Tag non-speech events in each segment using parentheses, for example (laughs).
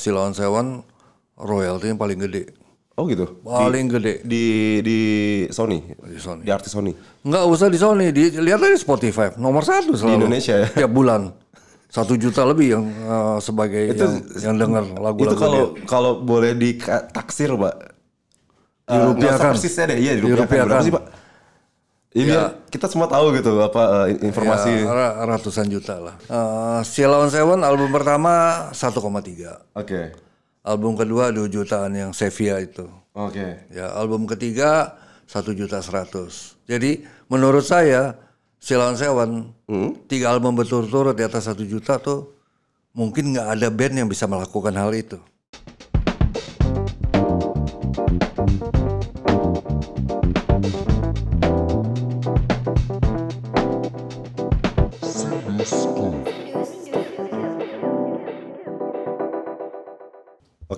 Si lawan Sewan yang paling gede. Oh gitu. Paling di, gede di di Sony. Di Sony. Di artis Sony. Enggak usah di Sony, di lihat aja Spotify nomor satu selalu. Di Indonesia ya. Tiap bulan satu juta lebih yang uh, sebagai itu, yang, yang dengar lagu-lagu itu kalau dia. kalau boleh ditaksir pak dirupiahkan uh, persisnya deh iya dirupiahkan, dirupiahkan. berapa sih pak Ya, kita semua tahu gitu apa uh, informasi. Ya, ratusan juta lah. Uh, eh, Silawan Seven album pertama 1,3. Oke. Okay. Album kedua 2 jutaan yang Sevia itu. Oke. Okay. Ya, album ketiga 1 juta 100. Jadi menurut saya Si Seven hmm? tiga album berturut-turut di atas 1 juta tuh mungkin nggak ada band yang bisa melakukan hal itu.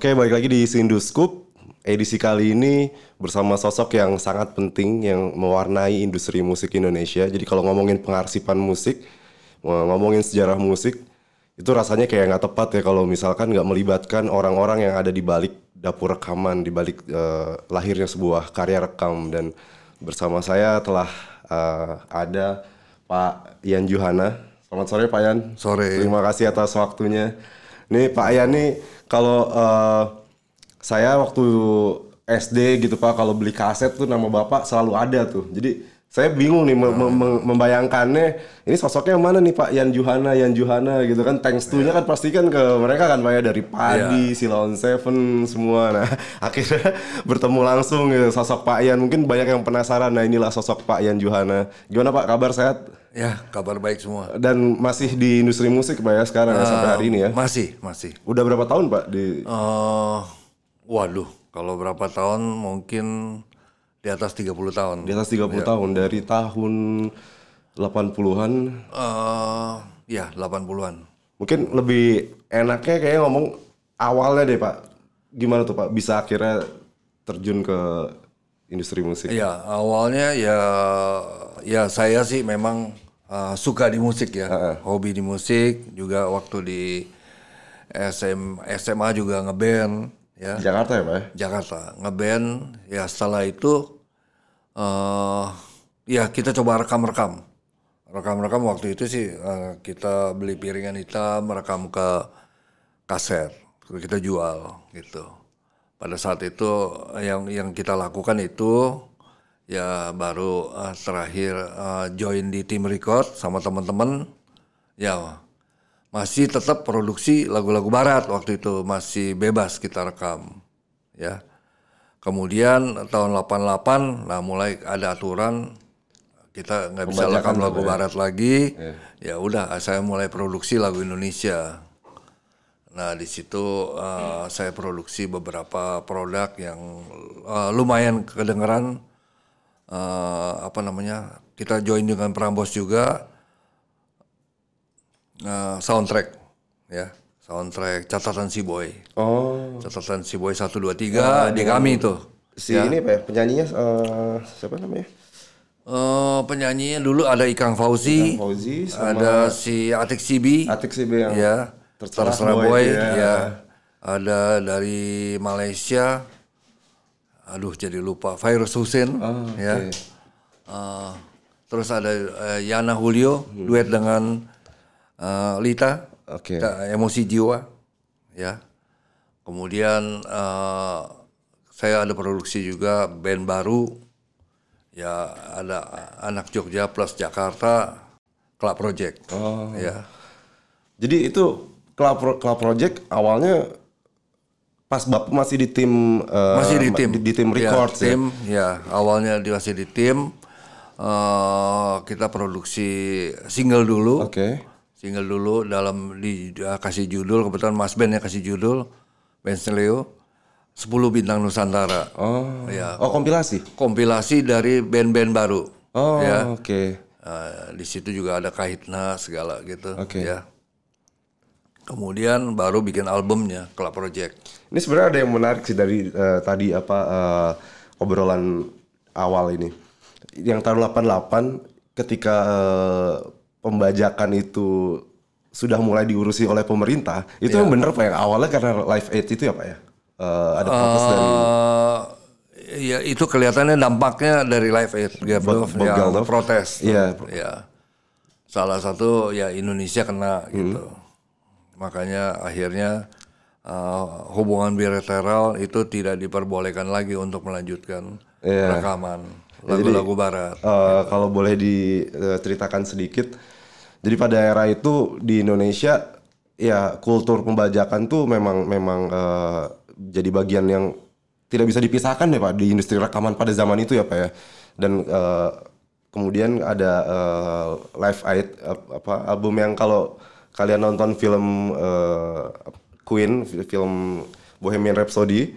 Oke, balik lagi di Sindu Scoop. Edisi kali ini bersama sosok yang sangat penting yang mewarnai industri musik Indonesia. Jadi kalau ngomongin pengarsipan musik, eh, ngomongin sejarah musik, itu rasanya kayak nggak tepat ya kalau misalkan nggak melibatkan orang-orang yang ada di balik dapur rekaman, di balik uh, lahirnya sebuah karya rekam. Dan bersama saya telah uh, ada Pak Ian Juhana. Selamat sore Pak Ian. Sore. Terima kasih atas waktunya. Nih Pak Ian nih kalau uh, saya waktu SD gitu pak kalau beli kaset tuh nama bapak selalu ada tuh jadi saya bingung nih mem hmm. mem membayangkannya ini sosoknya mana nih Pak Yan Juhana Yan Juhana gitu kan thanks to-nya yeah. kan pasti kan ke mereka kan Pak ya dari Padi, yeah. Silon Seven semua nah (laughs) akhirnya bertemu langsung gitu sosok Pak Yan mungkin banyak yang penasaran nah inilah sosok Pak Yan Juhana gimana Pak kabar sehat Ya, kabar baik semua. Dan masih di industri musik Pak ya sekarang uh, sampai hari ini ya? Masih, masih. Udah berapa tahun Pak di uh, waduh, kalau berapa tahun mungkin di atas 30 tahun. Di atas 30 ya. tahun dari tahun 80-an. Uh, eh, ya, 80-an. Mungkin lebih enaknya kayak ngomong awalnya deh, Pak. Gimana tuh, Pak? Bisa akhirnya terjun ke industri musik? Iya, awalnya ya ya saya sih memang uh, suka di musik ya, uh -uh. hobi di musik juga waktu di SM, SMA juga ngeband ya. Jakarta ya, Pak? Ya? Jakarta. Ngeband ya setelah itu uh, ya kita coba rekam-rekam. Rekam-rekam waktu itu sih uh, kita beli piringan hitam, merekam ke kaset, kita jual gitu pada saat itu yang yang kita lakukan itu ya baru uh, terakhir uh, join di tim record sama teman-teman ya masih tetap produksi lagu-lagu barat waktu itu masih bebas kita rekam ya kemudian tahun 88 nah mulai ada aturan kita nggak bisa rekam lagu ya. barat lagi ya. ya udah saya mulai produksi lagu Indonesia Nah di situ uh, saya produksi beberapa produk yang uh, lumayan kedengeran uh, apa namanya kita join dengan Prambos juga uh, soundtrack ya soundtrack catatan si boy. Oh. Catatan si boy satu dua tiga di kami itu. Si ya. ini apa ya penyanyinya uh, siapa namanya? Uh, penyanyinya dulu ada Ikang Fauzi, Ikang Fauzi ada si Atik Sibi, Atik Sibi yang... ya terserah, terserah boy, boy ya. ya ada dari Malaysia aduh jadi lupa Virus Husin oh, ah, okay. ya uh, terus ada uh, Yana Julio hmm. duet dengan uh, Lita okay. emosi jiwa ya kemudian uh, saya ada produksi juga band baru ya ada anak Jogja plus Jakarta Club Project oh. ya jadi itu Club, Club Project awalnya pas Bapak masih di tim uh, masih di tim di, di tim iya, record ya, tim ya, awalnya di masih di tim uh, kita produksi single dulu oke okay. single dulu dalam di uh, kasih judul kebetulan Mas Ben yang kasih judul Ben Leo 10 bintang nusantara oh ya oh kompilasi kompilasi dari band-band baru oh ya. oke okay. uh, eh, di situ juga ada kahitna segala gitu okay. ya Kemudian baru bikin albumnya Club Project. Ini sebenarnya ada yang menarik sih dari uh, tadi apa uh, obrolan awal ini. Yang tahun 88 ketika uh, pembajakan itu sudah mulai diurusi oleh pemerintah, itu yeah. yang benar Pak yang awalnya karena Live Aid itu ya Pak ya. Uh, ada protes uh, dari ya itu kelihatannya dampaknya dari Live Aid Gabrov ya, yang protes. Iya. Yeah. Ya. Salah satu ya Indonesia kena hmm. gitu Makanya akhirnya uh, hubungan bilateral itu tidak diperbolehkan lagi untuk melanjutkan yeah. rekaman lagu-lagu barat. Uh, gitu. Kalau boleh diceritakan eh, sedikit, jadi pada era itu di Indonesia ya kultur pembajakan tuh memang memang uh, jadi bagian yang tidak bisa dipisahkan ya pak di industri rekaman pada zaman itu ya pak ya dan uh, kemudian ada uh, live aid uh, apa album yang kalau kalian nonton film uh, Queen, film Bohemian Rhapsody.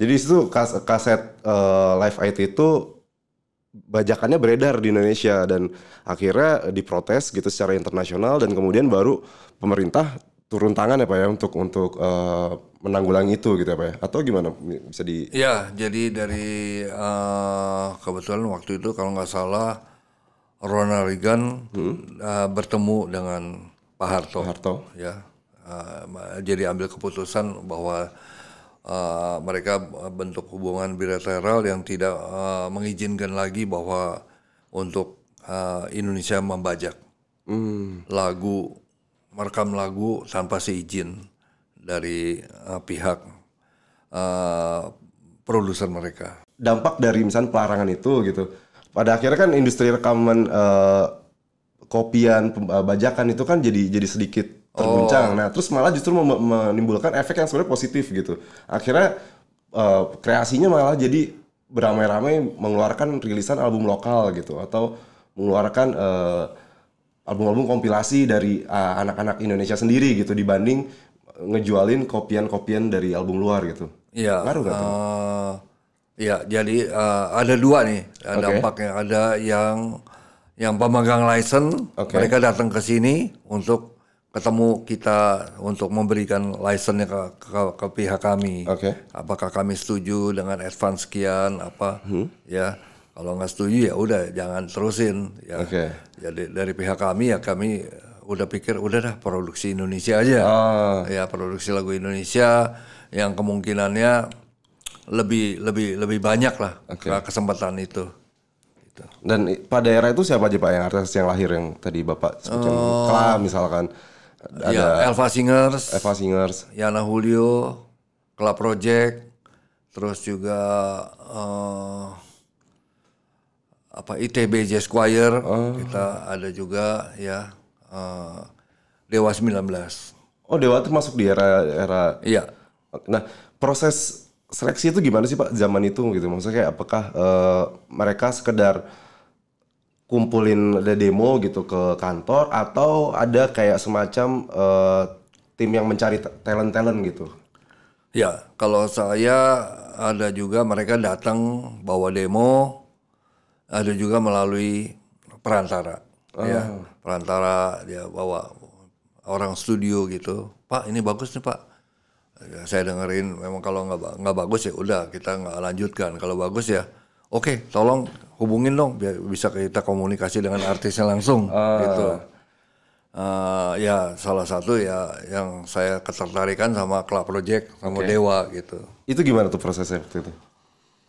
Jadi itu kas kaset uh, live Aid itu bajakannya beredar di Indonesia dan akhirnya diprotes gitu secara internasional dan kemudian baru pemerintah turun tangan ya pak ya untuk untuk uh, menanggulangi itu gitu ya pak ya atau gimana bisa di ya jadi dari uh, kebetulan waktu itu kalau nggak salah Ronald Reagan hmm? uh, bertemu dengan Pak Harto. Pak Harto. Ya, uh, jadi ambil keputusan bahwa uh, mereka eh, bentuk hubungan bilateral yang tidak uh, mengizinkan lagi bahwa untuk uh, Indonesia membajak hmm. lagu, merekam lagu tanpa seizin dari uh, pihak uh, produser mereka. Dampak dari misalnya pelarangan itu gitu. Pada akhirnya kan industri rekaman uh, kopian eh, bajakan itu kan jadi jadi sedikit terguncang. Oh. Nah, terus malah justru menimbulkan efek yang sebenarnya positif gitu. Akhirnya uh, kreasinya malah jadi beramai-ramai mengeluarkan rilisan album lokal gitu atau mengeluarkan uh, album-album kompilasi dari uh, anak-anak Indonesia sendiri gitu dibanding ngejualin kopian-kopian dari album luar gitu. Iya. Baru nggak? Uh, iya, jadi uh, ada dua nih okay. dampaknya. Ada yang yang pemegang license okay. mereka datang ke sini untuk ketemu kita untuk memberikan license ke, ke, ke pihak kami. Okay. Apakah kami setuju dengan advance sekian apa hmm. ya? Kalau nggak setuju ya udah jangan terusin ya. Okay. Ya, Jadi dari pihak kami ya kami udah pikir udah dah produksi Indonesia aja. Ah. Ya produksi lagu Indonesia yang kemungkinannya lebih lebih lebih banyak lah okay. kesempatan itu. Gitu. Dan pada era itu siapa aja Pak yang artis yang lahir yang tadi Bapak sebutkan? Oh. misalkan. Ada ya, Elva Singers. Elva Singers. Yana Julio. Club Project. Terus juga... Uh, apa ITB Jazz Choir. Oh. Kita ada juga ya... Uh, Dewa 19. Oh Dewa itu masuk di era... era... Iya. Nah proses seleksi itu gimana sih Pak zaman itu gitu? Maksudnya kayak apakah uh, mereka sekedar kumpulin ada demo gitu ke kantor atau ada kayak semacam uh, tim yang mencari talent-talent gitu? Ya, kalau saya ada juga mereka datang bawa demo, ada juga melalui perantara. Oh. Ya, perantara dia bawa orang studio gitu. Pak, ini bagus nih, Pak ya, saya dengerin memang kalau nggak nggak bagus ya udah kita nggak lanjutkan kalau bagus ya oke okay, tolong hubungin dong biar bisa kita komunikasi dengan artisnya langsung uh. gitu uh, ya salah satu ya yang saya ketertarikan sama Club Project sama okay. Dewa gitu. Itu gimana tuh prosesnya waktu itu?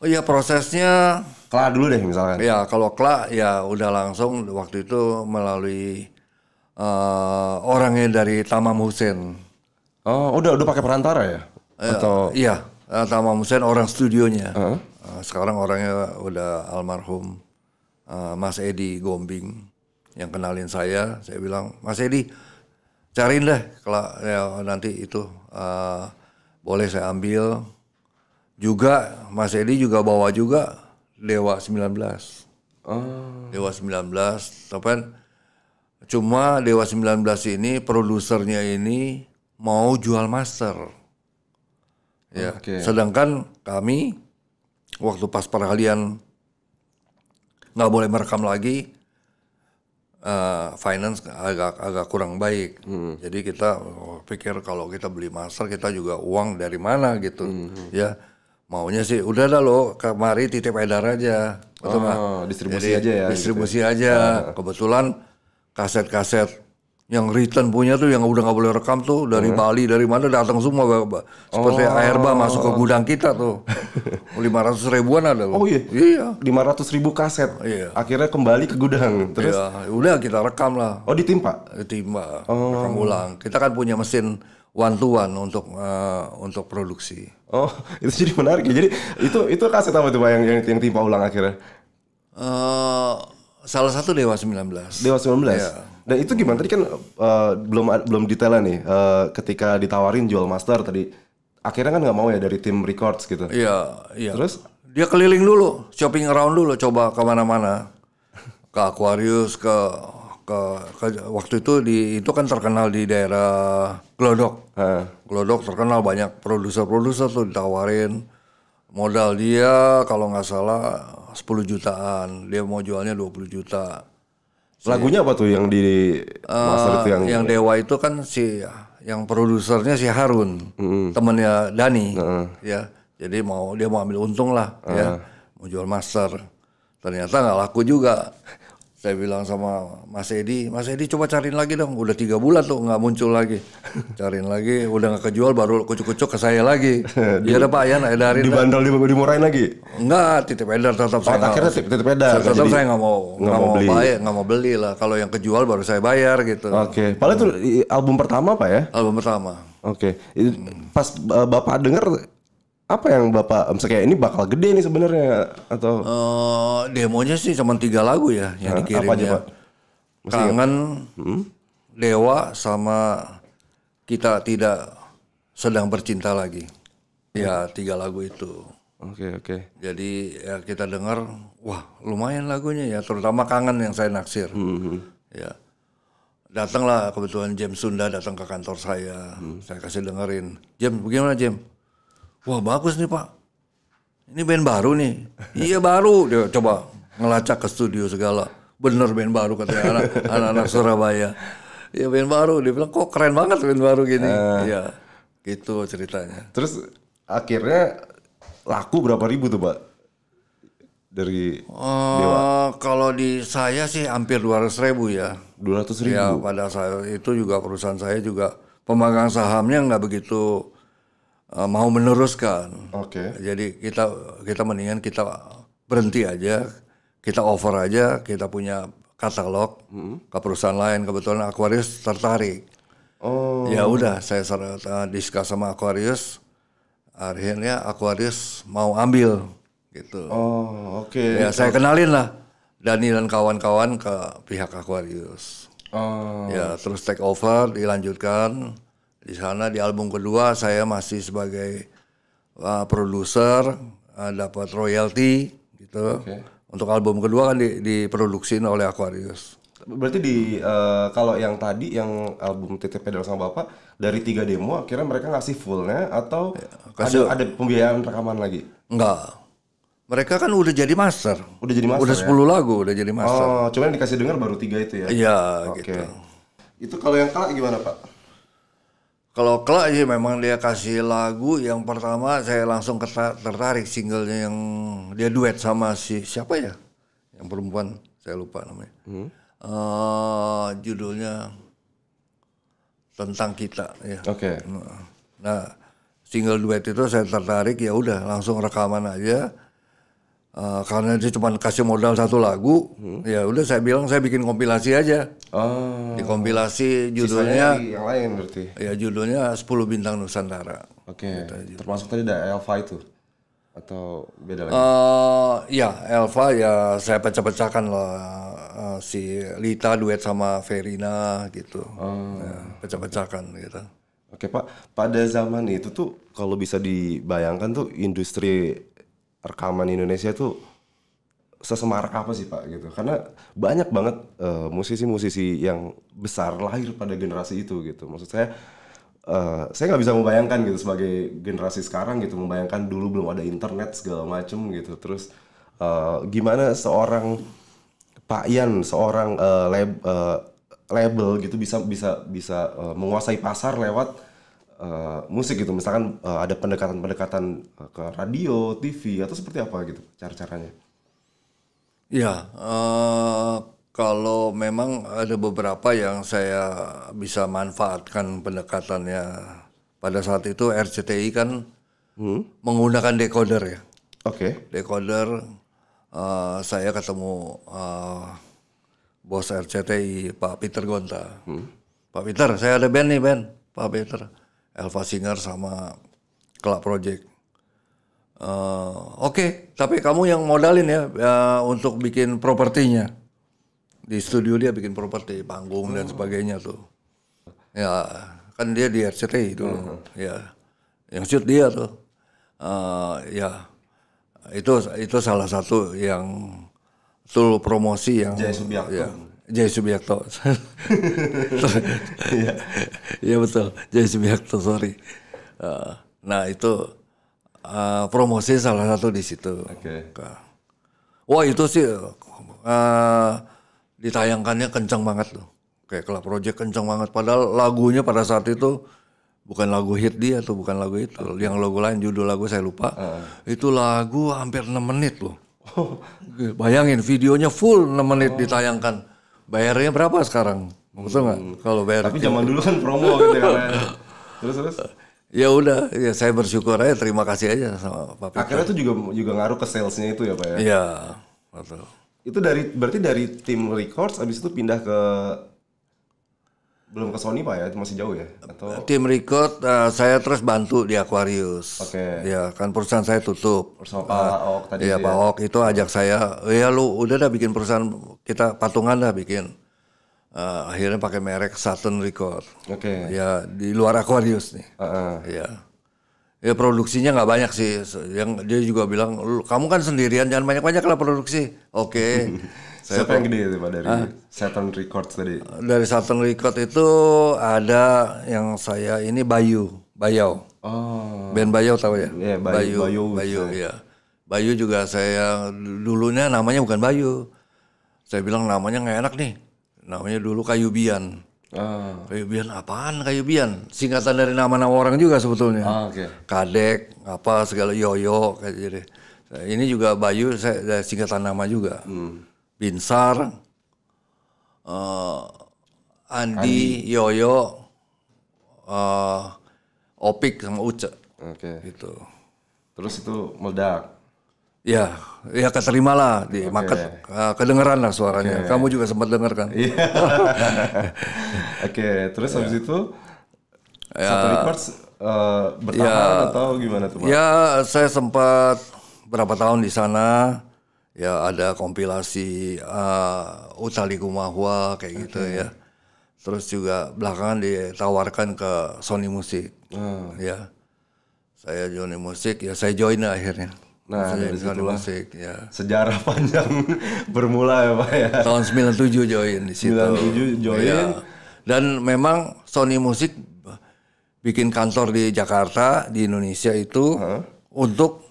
Oh ya prosesnya Kla dulu deh misalnya Ya kalau Kla ya udah langsung waktu itu melalui uh, orangnya dari Tamam Hussein. Oh, udah udah pakai perantara ya? Uh, iya, iya. Eh, Tama Musen orang studionya. Uh -huh. Eh, sekarang orangnya udah almarhum uh, Mas Edi Gombing yang kenalin saya. Saya bilang, "Mas Edi, cariin deh kalau ya, nanti itu uh, boleh saya ambil." Juga Mas Edi juga bawa juga Dewa 19. Oh. Dewa 19, tapi kan? cuma Dewa 19 ini produsernya ini mau jual master. Ya. Okay. Sedangkan kami waktu pas peralihan nggak boleh merekam lagi, uh, finance agak agak kurang baik. Hmm. Jadi kita oh, pikir kalau kita beli master kita juga uang dari mana gitu. Hmm. Ya maunya sih udah dah lo kemari titip edar aja. oh, distribusi Jadi, aja ya. Gitu ya. Distribusi gitu. aja. Ah. Kebetulan kaset-kaset yang return punya tuh yang udah nggak boleh rekam tuh dari hmm. Bali dari mana datang semua Bapak. seperti oh. Airba masuk ke gudang kita tuh (laughs) lima ratus ribuan ada loh. Oh iya. Iya. lima ratus ribu kaset. Iya. Akhirnya kembali ke gudang terus. Iya, udah kita rekam lah. Oh ditimpa. Ditimpa. Oh. Rekam ulang. Kita kan punya mesin one to one untuk uh, untuk produksi. Oh, (laughs) itu jadi menarik ya. Jadi itu itu kaset apa tuh yang yang, yang timpa ulang akhirnya? Uh, Salah satu Dewa 19. Dewa 19. Ya. Dan itu gimana tadi kan uh, belum belum detailnya nih uh, ketika ditawarin jual master tadi akhirnya kan nggak mau ya dari tim records gitu. Iya, iya. Terus dia keliling dulu, shopping around dulu, coba kemana-mana, ke Aquarius, ke, ke ke waktu itu di itu kan terkenal di daerah Glodok. Glodok terkenal banyak produser-produser tuh ditawarin modal dia kalau nggak salah 10 jutaan, dia mau jualnya 20 juta. Lagunya apa tuh yang di eh, master itu yang yang Dewa itu kan si ya, yang produsernya si Harun, hmm. temennya Dani, hmm. ya. Jadi mau dia mau ambil untung lah, hmm. ya, mau jual master. Ternyata nggak laku juga saya bilang sama Mas Edi, Mas Edi coba cariin lagi dong, udah tiga bulan tuh nggak muncul lagi, (laughs) cariin lagi, udah nggak kejual baru kucuk-kucuk ke saya lagi. (laughs) Iya ada Pak Yan, nah, Arin. Dibandel nah. di, dimurahin lagi? Enggak, titip edar tetap oh, saya. Akhirnya titip, titip edar. Tetap saya oh, nggak mau nggak mau, beli, bayar, nggak mau beli lah. Kalau yang kejual baru saya bayar gitu. Oke, okay. padahal itu album pertama Pak ya? Album pertama. Oke, pas e, Bapak dengar apa yang bapak misalnya ini bakal gede nih sebenarnya atau uh, demonya sih cuma tiga lagu ya yang nah, dikirim apa aja, ya. Pak? Ya? Kangen, hmm? Dewa sama kita tidak sedang bercinta lagi. Ya hmm. tiga lagu itu. Oke okay, oke. Okay. Jadi ya kita dengar, wah lumayan lagunya ya, terutama kangen yang saya naksir. Hmm, hmm, -hmm. Ya datanglah kebetulan James Sunda datang ke kantor saya, hmm. saya kasih dengerin. James bagaimana James? wah bagus nih pak, ini band baru nih. iya baru, dia coba ngelacak ke studio segala. Bener band baru katanya (laughs) anak-anak Surabaya. Iya band baru, dia bilang kok keren banget band baru gini. Eh. Iya, uh, gitu ceritanya. Terus akhirnya laku berapa ribu tuh pak? Dari uh, Kalau di saya sih hampir 200 ribu ya. 200 ribu? Ya pada saat itu juga perusahaan saya juga pemegang sahamnya nggak begitu uh, mau meneruskan. Oke. Okay. Jadi kita kita mendingan kita berhenti aja, kita over aja, kita punya katalog -hmm. ke perusahaan lain. Kebetulan Aquarius tertarik. Oh. Ya udah, saya uh, eh, diskus sama Aquarius. Akhirnya Aquarius mau ambil gitu. Oh, oke. Okay. Ya saya kenalin lah Dani dan kawan-kawan ke pihak Aquarius. Oh. Ya terus take over dilanjutkan di sana di album kedua saya masih sebagai uh, produser uh, dapat royalti gitu. Okay. Untuk album kedua kan di, oleh Aquarius. Berarti di uh, kalau yang tadi yang album TTP Pedal sama Bapak dari tiga demo akhirnya mereka ngasih fullnya atau ya, ada ada pembiayaan rekaman lagi? Enggak. Mereka kan udah jadi master. Udah jadi master. Udah ya? sepuluh ya? lagu udah jadi master. Oh, cuman dikasih dengar baru tiga itu ya. Iya, okay. gitu. Itu kalau yang kalah gimana, Pak? kalau kelak sih memang dia kasih lagu yang pertama saya langsung tertarik singlenya yang dia duet sama si siapa ya yang perempuan saya lupa namanya hmm. uh, judulnya tentang kita ya oke okay. nah single duet itu saya tertarik ya udah langsung rekaman aja Uh, karena dia cuma kasih modal satu lagu, hmm. ya udah saya bilang saya bikin kompilasi aja. Oh. Di kompilasi judulnya yang lain berarti. Ya judulnya 10 bintang Nusantara. Oke. Okay. Gitu Termasuk tadi ada Elva itu atau beda lagi? Uh, ya Elva ya saya pecah-pecahkan lah uh, si Lita duet sama Verina gitu. Oh. Ya, pecah-pecahkan gitu. Oke okay, Pak, pada zaman itu tuh kalau bisa dibayangkan tuh industri rekaman Indonesia tuh sesemarak apa sih Pak gitu. Karena banyak banget eh, musisi-musisi uh, yang besar lahir pada generasi itu gitu. Maksud saya Uh, saya nggak bisa membayangkan gitu sebagai generasi sekarang gitu membayangkan dulu belum ada internet segala macem gitu terus uh, gimana seorang Pak Ian seorang uh, lab, uh, label gitu bisa bisa bisa uh, menguasai pasar lewat uh, musik gitu misalkan uh, ada pendekatan-pendekatan eh, ke radio, TV atau seperti apa gitu cara-caranya? Ya, uh, kalau memang ada beberapa yang saya bisa manfaatkan pendekatannya pada saat itu RCTI kan hmm? menggunakan decoder ya. Oke. Okay. Decoder uh, saya ketemu uh, bos RCTI Pak Peter Gonta. Hmm? Pak Peter, saya ada band nih band Pak Peter Elva Singer sama Kelak Project. Uh, Oke, okay. tapi kamu yang modalin ya uh, untuk bikin propertinya di studio dia bikin properti panggung dan hmm. sebagainya tuh. Ya kan dia di RCTI dulu, uh hmm. -huh. ya yang shoot dia tuh. Uh, ya itu itu salah satu yang tool promosi yang Jaya Ya, Jaya Subiakto. Iya ya, betul, Jaya Subiakto, sorry. Uh, nah itu uh, promosi salah satu di situ. Oke. Okay. Wah itu sih uh, ditayangkannya kencang banget loh, Kayak Club Project kencang banget. Padahal lagunya pada saat itu bukan lagu hit dia atau bukan lagu itu. Yang lagu lain judul lagu saya lupa. Uh. Itu lagu hampir 6 menit loh. Oh. Bayangin videonya full 6 menit oh. ditayangkan Bayarnya berapa sekarang? Maksudnya nggak? Hmm. Kalau bayar. Tapi zaman dulu kan (laughs) promo gitu kan. terus terus. Ya udah, ya saya bersyukur aja, terima kasih aja sama Pak Akhirnya itu juga juga ngaruh ke salesnya itu ya Pak ya? Iya, betul. Itu dari berarti dari tim Records abis itu pindah ke belum ke Sony pak ya itu masih jauh ya atau tim record uh, saya terus bantu di Aquarius oke okay. ya kan perusahaan saya tutup perusahaan Pak uh, eh, Ok tadi iya, ya Pak Ok itu ajak saya ya lu udah dah bikin perusahaan kita patungan dah bikin uh, akhirnya pakai merek Saturn Record oke okay. ya di luar Aquarius nih uh -uh. ya ya produksinya nggak banyak sih yang dia juga bilang kamu kan sendirian jangan banyak banyak lah produksi oke okay. (laughs) Siapa yang gede itu Pak dari ah? Saturn Records tadi? Dari Saturn Records itu ada yang saya ini Bayu, Bayau. Oh. Band Bayau tahu ya? yeah, Bayu. Bayu, Bayu, Bayu ya. Bayu juga saya dulunya namanya bukan Bayu. Saya bilang namanya nggak enak nih. Namanya dulu Kayubian. Ah. Kayubian apaan Kayubian? Singkatan dari nama-nama orang juga sebetulnya. Ah, oh, okay. Kadek, apa segala yoyo kayak gitu Ini juga Bayu saya singkatan nama juga. Hmm. Binsar, uh, eh, Andi, Andi, Yoyo, uh, Opik sama Uce. Oke. Okay. Gitu. Terus itu meledak. Ya, ya keterima lah di okay. market, uh, eh, kedengeran lah suaranya. Okay. Kamu juga sempat dengarkan. kan? Iya. (laughs) Oke, okay. terus yeah. habis ya. itu ya. satu uh, bertahan ya, atau gimana tuh? Ya, saya sempat berapa tahun di sana ya ada kompilasi uh, ah, Utali Kumahua kayak okay. gitu hmm. ya terus juga belakangan ditawarkan ke Sony Music hmm. ya saya Sony Music ya saya join akhirnya nah saya dari Sony Musik ya sejarah (laughs) panjang bermula ya pak ya tahun 97 join di situ 97 join ya. dan memang Sony Music bikin kantor di Jakarta di Indonesia itu hmm. untuk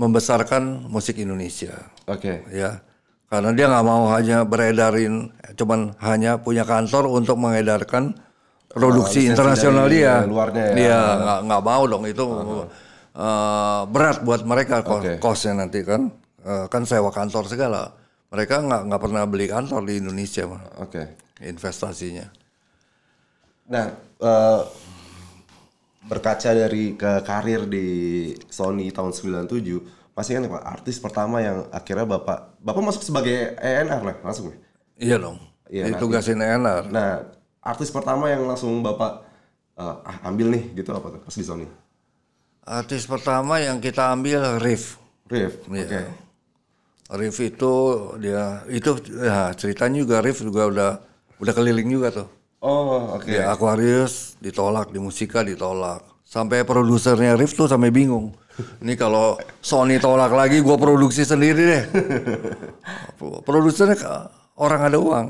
membesarkan musik Indonesia. Oke. Okay. Ya. Karena dia nggak mau hanya beredarin, eh, cuman hanya punya kantor untuk mengedarkan produksi nah, internasional dia. Luarnya ya. Dia nggak nggak mau dong itu uh-huh. uh, berat buat mereka okay. kosnya nanti kan, uh, kan sewa kantor segala. Mereka nggak nggak pernah beli kantor di Indonesia. Oke. Okay. Investasinya. Nah, uh, berkaca dari ke karir di Sony tahun 97 masih kan Pak artis pertama yang akhirnya Bapak Bapak masuk sebagai ENR lah langsung ya? Iya dong. Iya. Ditugasin ENR. Nah, artis pertama yang langsung Bapak uh, ambil nih gitu apa tuh pas di Sony? Artis pertama yang kita ambil Riff. Riff. Iya. Oke. Okay. Riff itu dia itu ya, ceritanya juga Riff juga udah udah keliling juga tuh Oh, oke. Okay. Di Aquarius ditolak, di Musika ditolak. Sampai produsernya Rift tuh sampai bingung. Ini kalau Sony tolak lagi, gue produksi sendiri deh. (laughs) Produsernya orang ada uang.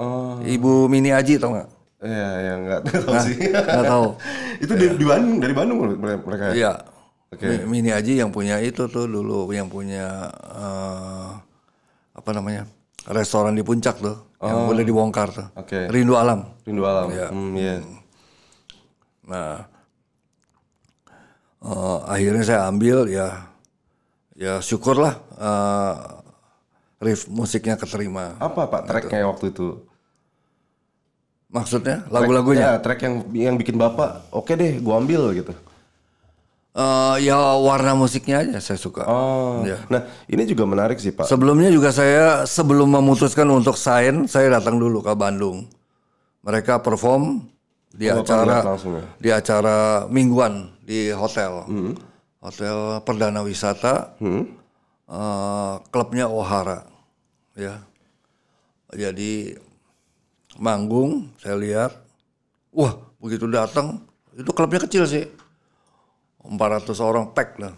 Oh. Ibu Mini Aji tau nggak? Iya, ya nggak ya, tahu nah, sih. Nggak tahu. (laughs) itu ya. di Bandung, dari Bandung mereka. Ya? Iya. Okay. Mini Aji yang punya itu tuh dulu, yang punya uh, apa namanya restoran di puncak tuh oh. yang boleh dibongkar tuh. Oke. Okay. Rindu alam. Rindu alam. Ya. Hmm, yeah. Nah, uh, akhirnya saya ambil ya, ya syukurlah uh, riff musiknya keterima. Apa pak track gitu. waktu itu? Maksudnya lagu-lagunya? Ya, track yang yang bikin bapak, oke okay deh, gua ambil gitu. Uh, ya warna musiknya aja saya suka. Oh. Ya. Nah, ini juga menarik sih, Pak. Sebelumnya juga saya sebelum memutuskan untuk sign, saya datang dulu ke Bandung. Mereka perform di oh, acara ya? di acara mingguan di hotel. Hmm. Hotel Perdana Wisata. Hmm. Uh, klubnya Ohara. Ya. Jadi manggung, saya lihat. Wah, begitu datang, itu klubnya kecil sih 400 orang pack lah.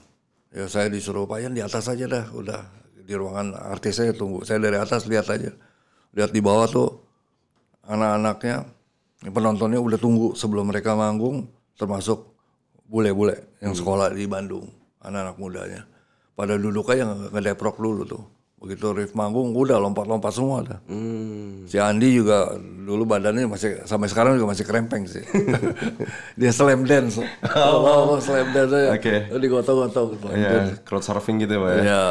Ya saya disuruh Pak Yan di atas aja dah, udah di ruangan artis saya tunggu. Saya dari atas lihat aja. Lihat di bawah tuh anak-anaknya penontonnya udah tunggu sebelum mereka manggung termasuk bule-bule yang hmm. sekolah di Bandung, anak-anak mudanya. Pada duduk aja ngedeprok dulu tuh begitu Rif manggung udah lompat-lompat semua dah. Hmm. Si Andi juga dulu badannya masih sampai sekarang juga masih kerempeng sih. (laughs) Dia slam dance. Oh, oh slam dance aja. Oke. Okay. Oh, Digotong-gotong. Iya, crowd surfing gitu ya, Pak ya. Iya.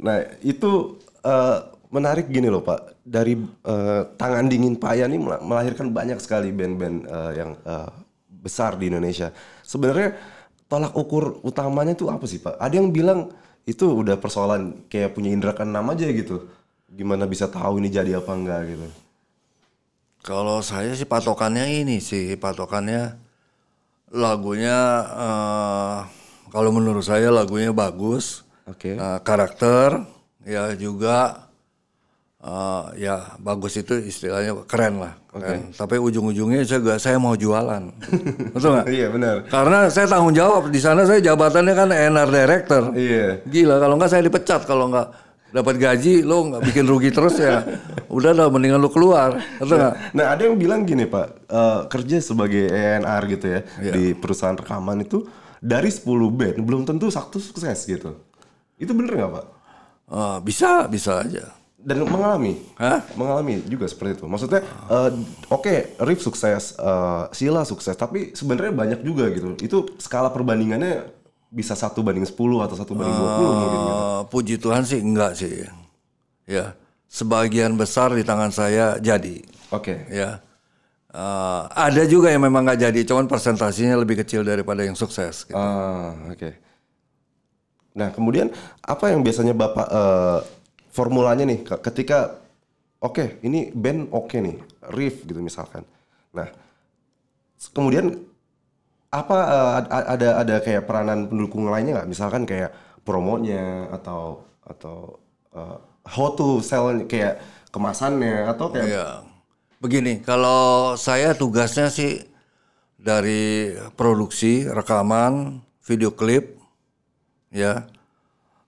Nah, itu uh, menarik gini loh, Pak. Dari uh, tangan dingin Pak Paya ini melahirkan banyak sekali band-band uh, yang uh, besar di Indonesia. Sebenarnya tolak ukur utamanya itu apa sih, Pak? Ada yang bilang itu udah persoalan kayak punya indera keenam aja gitu gimana bisa tahu ini jadi apa enggak gitu kalau saya sih patokannya ini sih patokannya lagunya uh, kalau menurut saya lagunya bagus oke okay. uh, eh, karakter ya juga uh, ya bagus itu istilahnya keren lah. Keren. Tapi ujung-ujungnya saya gak, saya mau jualan. (laughs) Betul nggak? iya benar. Karena saya tanggung jawab di sana saya jabatannya kan NR director. Iya. Gila kalau nggak saya dipecat kalau nggak dapat gaji lo nggak bikin rugi terus ya udah lah mendingan lo keluar betul nah, nah ada yang bilang gini pak uh, kerja sebagai ENR gitu ya yeah. di perusahaan rekaman itu dari 10 band belum tentu satu sukses gitu itu bener nggak pak uh, bisa bisa aja dan mengalami Hah? mengalami juga seperti itu maksudnya uh, oke okay, Rif sukses uh, Sila sukses tapi sebenarnya banyak juga gitu itu skala perbandingannya bisa satu banding 10 atau satu banding dua puluh mungkin gitu. Eh, puji Tuhan sih enggak sih ya sebagian besar di tangan saya jadi oke okay. ya uh, ada juga yang memang nggak jadi cuman persentasinya lebih kecil daripada yang sukses gitu. uh, oke okay. nah kemudian apa yang biasanya bapak uh, formulanya nih ketika oke okay, ini band oke okay nih riff gitu misalkan nah kemudian apa eh, ada ada kayak peranan pendukung lainnya nggak misalkan kayak promonya atau atau uh, how to sell kayak kemasannya atau kayak ya. begini kalau saya tugasnya sih dari produksi rekaman video klip ya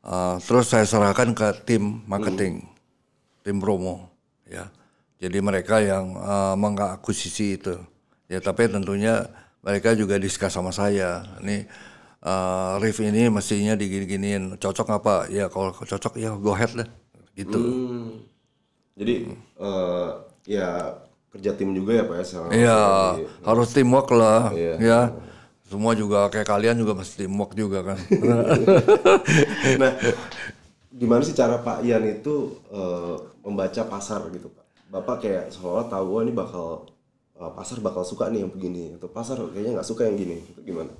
Eh, terus saya serahkan ke tim marketing, hmm. tim promo, ya. Jadi mereka yang uh, mengakuisisi itu. Ya tapi tentunya mereka juga diskus sama saya. Ini uh, eh, Rif ini mestinya digini-giniin, cocok apa? Ya kalau cocok ya go ahead lah, gitu. Hmm. Jadi hmm. Uh, ya kerja tim juga ya pak ya. Iya harus teamwork lah, iya. ya. ya semua juga kayak kalian juga pasti mok juga kan. (laughs) nah, gimana sih cara Pak Ian itu uh, membaca pasar gitu Pak? Bapak kayak seolah tahu oh, ini bakal uh, pasar bakal suka nih yang begini atau pasar kayaknya nggak suka yang gini itu gimana?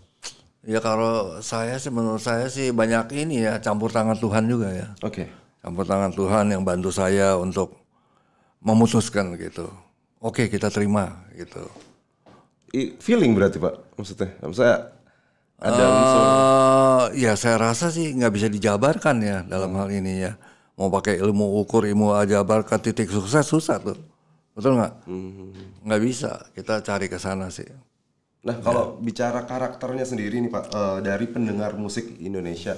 Ya kalau saya sih menurut saya sih banyak ini ya campur tangan Tuhan juga ya. Oke. Okay. Campur tangan Tuhan yang bantu saya untuk memutuskan gitu. Oke okay, kita terima gitu feeling berarti pak maksudnya saya ada uh, ya saya rasa sih nggak bisa dijabarkan ya dalam hmm. hal ini ya mau pakai ilmu ukur ilmu ajabarkan titik sukses susah tuh betul nggak hmm. nggak bisa kita cari ke sana sih nah kalau ya. bicara karakternya sendiri nih pak uh, dari pendengar musik Indonesia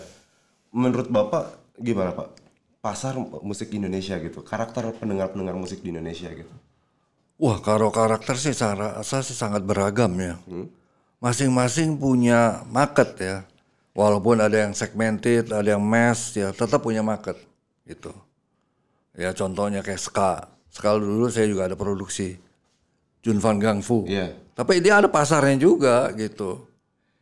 menurut bapak gimana pak pasar musik Indonesia gitu karakter pendengar pendengar musik di Indonesia gitu Wah, kalau karakter sih saya rasa sih sangat beragam ya. Masing-masing hmm. punya market ya. Walaupun ada yang segmented, ada yang mass ya, tetap punya market gitu. Ya contohnya kayak Ska. Ska dulu saya juga ada produksi Jun Gang Fu. Yeah. Tapi dia ada pasarnya juga gitu.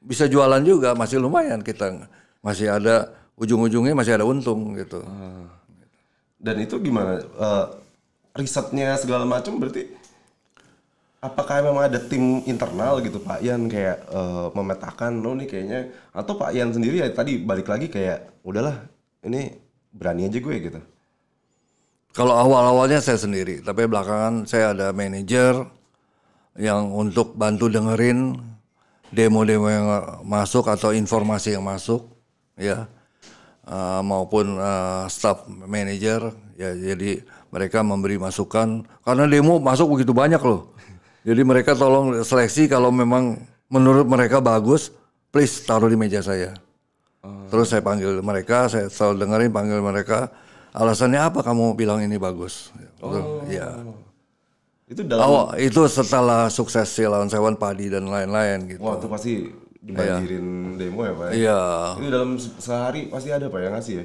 Bisa jualan juga, masih lumayan kita masih ada ujung-ujungnya masih ada untung gitu. Hmm. Dan itu gimana? Uh, risetnya segala macam berarti apakah memang ada tim internal gitu Pak Ian kayak uh, memetakan lo nih kayaknya atau Pak Ian sendiri ya tadi balik lagi kayak udahlah ini berani aja gue gitu. Kalau awal-awalnya saya sendiri, tapi belakangan saya ada manajer yang untuk bantu dengerin demo-demo yang masuk atau informasi yang masuk ya uh, maupun uh, staff manager ya jadi mereka memberi masukan karena demo masuk begitu banyak loh jadi mereka tolong seleksi kalau memang menurut mereka bagus, please taruh di meja saya. Oh. Terus saya panggil mereka, saya selalu dengerin panggil mereka. Alasannya apa kamu bilang ini bagus? Gitu. Oh. Ya. Itu dalam oh, itu setelah sukses lawan Sewan Padi dan lain-lain gitu. Wah, itu pasti dibanjirin ya. demo ya, Pak. Ya? Iya. Itu dalam sehari pasti ada Pak yang ngasih ya?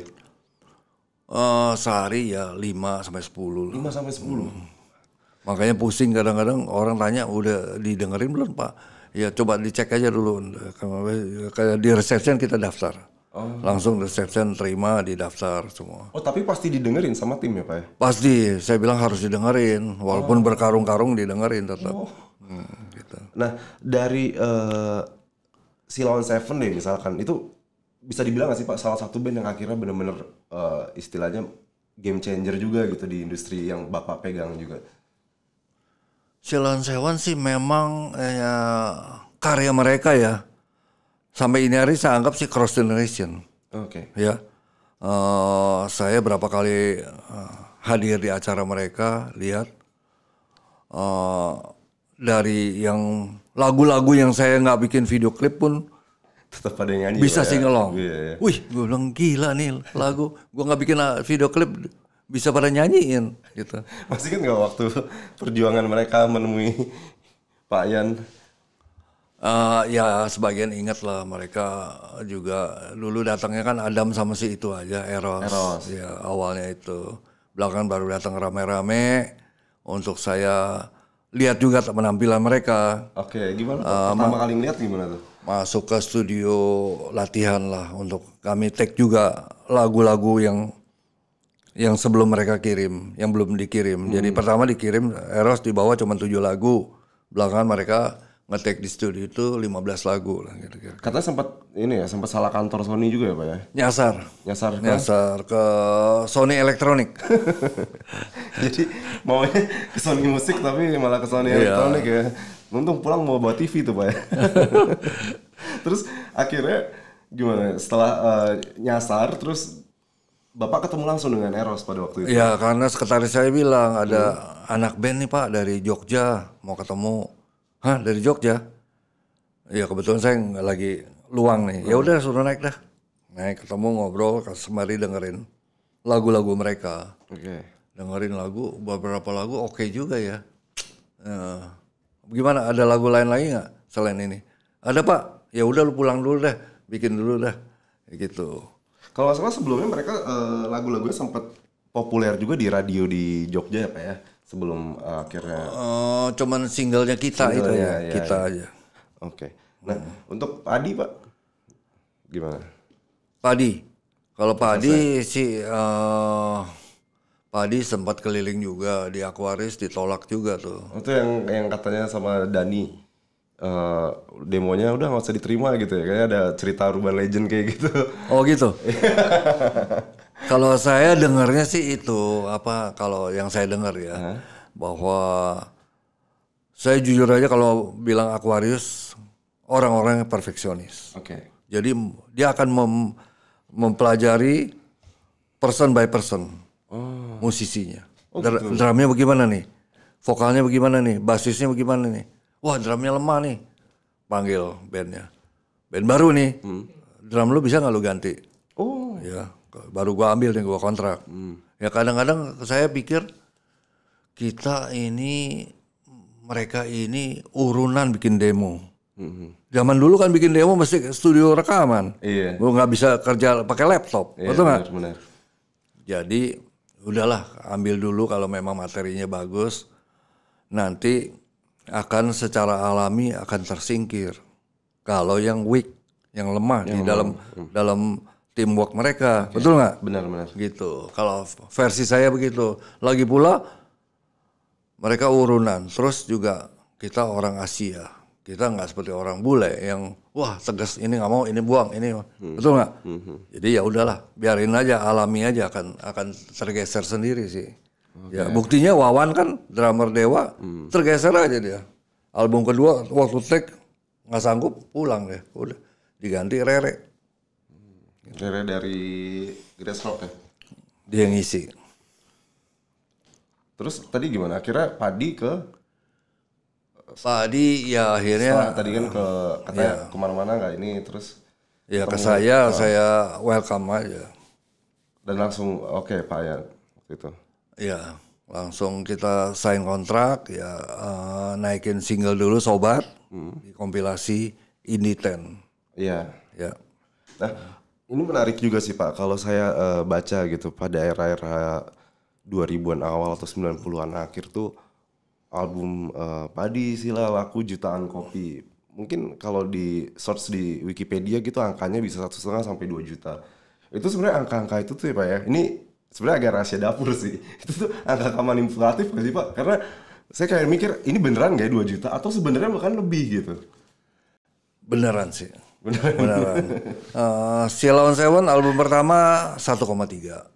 Uh, sehari ya 5 sampai 10. 5 sampai 10. Hmm. Makanya pusing kadang-kadang orang tanya udah didengerin belum Pak? Ya coba dicek aja dulu. kayak Di reception kita daftar. Oh. Langsung reception terima di daftar semua. Oh tapi pasti didengerin sama tim ya Pak ya? Pasti, saya bilang harus didengerin. Walaupun oh. berkarung-karung didengerin tetap. Oh. Hmm, gitu. Nah dari uh, Lawan Seven deh misalkan, itu bisa dibilang gak sih Pak salah satu band yang akhirnya bener-bener uh, istilahnya game changer juga gitu di industri yang Bapak pegang juga? Silon Seven sih memang eh, karya mereka ya. Sampai ini hari saya anggap sih cross generation. Oke. Okay. Ya. Uh, saya berapa kali uh, hadir di acara mereka lihat uh, dari yang lagu-lagu yang saya nggak bikin video klip pun tetap yang nyanyi bisa ya. sing along. Yeah, yeah. Wih, gue bilang gila nih lagu. gue nggak bikin video klip bisa pada nyanyiin gitu. Masih kan gak waktu perjuangan mereka menemui Pak Yan? Uh, ya sebagian ingat lah mereka juga dulu datangnya kan Adam sama si itu aja Eros, Eros. ya awalnya itu belakang baru datang rame-rame untuk saya lihat juga penampilan mereka. Oke, gimana? Uh, pertama kali lihat gimana tuh? Masuk ke studio latihan lah untuk kami take juga lagu-lagu yang yang sebelum mereka kirim, yang belum dikirim. Hmm. Jadi pertama dikirim Eros dibawa cuma tujuh lagu. Belakangan mereka ngetek di studio itu 15 lagu lah gitu. -gitu. Kata sempat ini ya, sempat salah kantor Sony juga ya, Pak ya? Nyasar. Nyasar ke Nyasar ke Sony Electronic. (laughs) Jadi maunya ke Sony Musik tapi malah ke Sony yeah. Electronic ya. Untung pulang mau bawa TV tuh, Pak ya. (laughs) terus akhirnya gimana? Setelah uh, nyasar terus Bapak ketemu langsung dengan Eros pada waktu itu? Iya, karena sekretaris saya bilang ada hmm. anak band nih Pak dari Jogja mau ketemu. Hah, dari Jogja? Iya kebetulan saya lagi luang nih. Hmm. Ya udah suruh naik dah. Naik ketemu ngobrol sembari dengerin lagu-lagu mereka. Oke. Okay. Dengerin lagu beberapa lagu oke okay juga ya. Uh, gimana ada lagu lain lagi nggak selain ini? Ada Pak. Ya udah lu pulang dulu dah, bikin dulu dah. Ya, gitu. Kalau nggak salah sebelumnya mereka uh, lagu-lagunya sempat populer juga di radio di Jogja ya Pak ya sebelum uh, akhirnya. Uh, cuman singlenya kita single itu ya, ya kita ya. aja. Oke. Okay. Nah hmm. untuk padi Pak gimana? Padi. Kalau padi si uh, eh, Padi sempat keliling juga di Aquaris ditolak juga tuh. Itu yang yang katanya sama Dani uh, demonya udah nggak usah diterima gitu ya kayak ada cerita urban legend kayak gitu (laughs) oh gitu kalau saya dengarnya sih itu apa kalau yang saya dengar ya huh? bahwa saya jujur aja kalau bilang Aquarius orang-orang yang perfeksionis oke okay. jadi dia akan mem mempelajari person by person oh. musisinya oh, gitu. drumnya bagaimana nih vokalnya bagaimana nih basisnya bagaimana nih wah drumnya lemah nih panggil bandnya band baru nih hmm. drum lu bisa nggak lu ganti oh ya baru gua ambil nih gua kontrak hmm. ya kadang-kadang saya pikir kita ini mereka ini urunan bikin demo hmm. zaman dulu kan bikin demo mesti studio rekaman iya Gua nggak bisa kerja pakai laptop iya, betul nggak jadi udahlah ambil dulu kalau memang materinya bagus nanti akan secara alami akan tersingkir. Kalau yang weak, yang lemah yang di lemah. dalam hmm. dalam teamwork mereka, ya, betul nggak? Benar-benar. Gitu. Kalau versi saya begitu. Lagi pula mereka urunan, terus juga kita orang Asia, kita nggak seperti orang bule yang wah tegas ini nggak mau, ini buang, ini hmm. betul nggak? Hmm. hmm. Jadi ya udahlah, biarin aja alami aja akan akan tergeser sendiri sih. Okay. Ya, buktinya Wawan kan drummer Dewa hmm. tergeser aja dia. Album kedua waktu take nggak sanggup pulang deh, udah diganti Rere. Rere dari Grass Rock ya? Dia ngisi. Terus tadi gimana? Akhirnya Padi ke Padi ya akhirnya Setelah, tadi kan ke katanya ya. kemana-mana nggak ini terus ya ke saya ke, ah. saya welcome aja dan langsung oke okay, Pak ya waktu itu ya langsung kita sign kontrak ya uh, naikin single dulu sobat hmm. di kompilasi Indie Ten. Iya. Ya. Nah, ini menarik juga sih Pak kalau saya uh, baca gitu pada era-era 2000-an awal atau 90-an akhir tuh album uh, Padi sila laku jutaan kopi. Mungkin kalau di search di Wikipedia gitu angkanya bisa satu setengah sampai 2 juta. Itu sebenarnya angka-angka itu tuh ya Pak ya. Ini sebenarnya agak rahasia dapur sih (laughs) itu tuh angka inflatif gak sih pak karena saya kayak mikir ini beneran gak ya 2 juta atau sebenarnya bahkan lebih gitu beneran sih beneran, beneran. uh, eh, Sheila on Seven album pertama 1,3 oke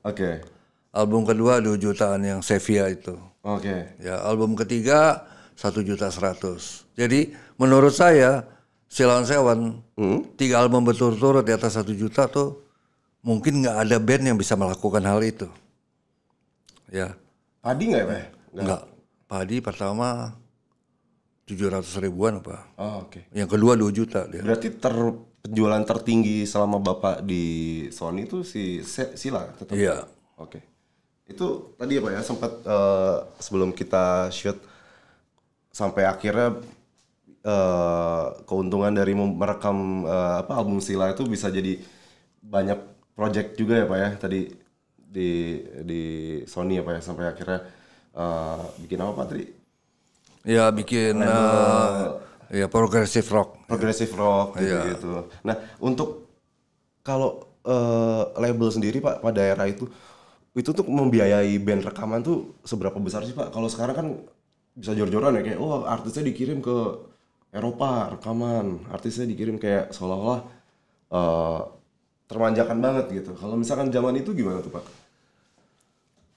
okay. album kedua 2 jutaan yang Sevia itu oke okay. ya album ketiga satu juta seratus. Jadi menurut saya Sheila on Seven hmm? tiga album berturut-turut di atas satu juta tuh mungkin nggak ada band yang bisa melakukan hal itu. Ya. Padi nggak ya Pak? Nggak. Padi pertama 700 ribuan apa? Oh, oke. Okay. Yang kedua 2 juta dia. Berarti ter penjualan tertinggi selama Bapak di Sony itu si Sila tetap. Iya. Oke. Okay. Itu tadi ya Pak ya sempat uh, sebelum kita shoot sampai akhirnya uh, keuntungan dari merekam uh, apa album Sila itu bisa jadi banyak project juga ya pak ya tadi di di Sony ya pak ya sampai akhirnya uh, bikin apa pak Tri? Ya bikin uh, ya progressive rock. Progressive rock gitu, ya. gitu. Nah untuk kalau uh, label sendiri pak pada Daerah itu itu tuh membiayai band rekaman tuh seberapa besar sih pak? Kalau sekarang kan bisa jor-joran ya kayak oh artisnya dikirim ke Eropa rekaman, artisnya dikirim kayak seolah-olah uh, termanjakan banget gitu. Kalau misalkan zaman itu gimana tuh Pak?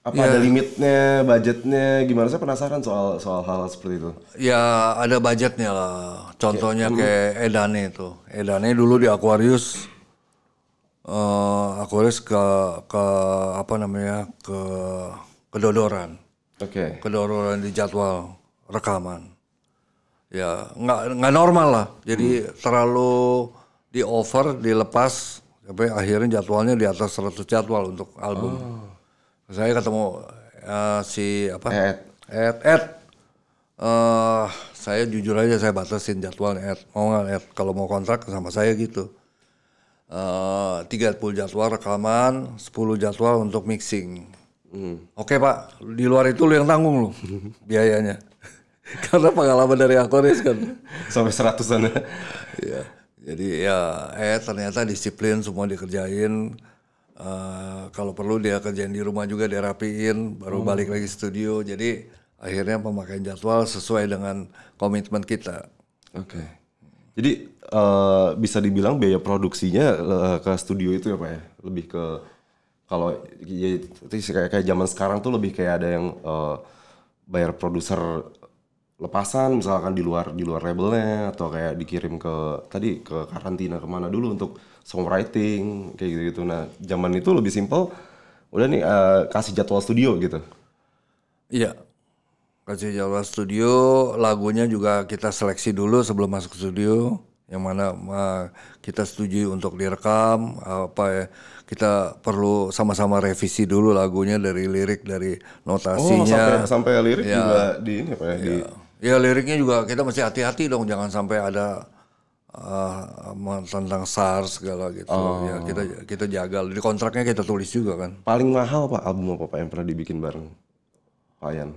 Apa ya. ada limitnya, budgetnya? Gimana saya penasaran soal soal hal, -hal seperti itu. Ya ada budgetnya lah. Contohnya ya, kayak mm-hmm. Edane itu. Edane dulu di Aquarius uh, Aquarius ke ke apa namanya ke kedodoran. Oke. Okay. Kedodoran di jadwal rekaman. Ya nggak nggak normal lah. Jadi hmm. terlalu di over dilepas tapi akhirnya jadwalnya di atas 100 jadwal untuk album. Oh. Saya ketemu uh, si apa? Ed. Ed. Ed. Uh, saya jujur aja saya batasin jadwalnya Ed. Mau nggak Ed? Kalau mau kontrak sama saya gitu. Eh, uh, 30 jadwal rekaman, 10 jadwal untuk mixing. Hmm. Oke Pak, di luar itu lu yang tanggung lu (laughs) biayanya. (laughs) Karena pengalaman dari aktoris kan. Sampai seratusan ya. Iya. Jadi ya eh ternyata disiplin semua dikerjain. Uh, kalau perlu dia kerjain di rumah juga dirapiin, baru hmm. balik lagi studio. Jadi akhirnya pemakaian jadwal sesuai dengan komitmen kita. Oke. Okay. Jadi uh, bisa dibilang biaya produksinya uh, ke studio itu ya Pak ya? Lebih ke kalau ya, kayak kayak zaman sekarang tuh lebih kayak ada yang uh, bayar produser lepasan misalkan di luar di luar labelnya atau kayak dikirim ke tadi ke karantina kemana dulu untuk songwriting kayak gitu gitu nah zaman itu lebih simple udah nih uh, kasih jadwal studio gitu iya kasih jadwal studio lagunya juga kita seleksi dulu sebelum masuk studio yang mana uh, kita setuju untuk direkam apa ya kita perlu sama-sama revisi dulu lagunya dari lirik dari notasinya oh, sampai, sampai lirik ya, juga di ini apa ya, ya. di iya. Ya liriknya juga kita masih hati-hati dong jangan sampai ada uh, tentang SARS segala gitu. Oh. Ya kita kita jaga. Di kontraknya kita tulis juga kan. Paling mahal Pak album apa Pak yang pernah dibikin bareng Pak Yan?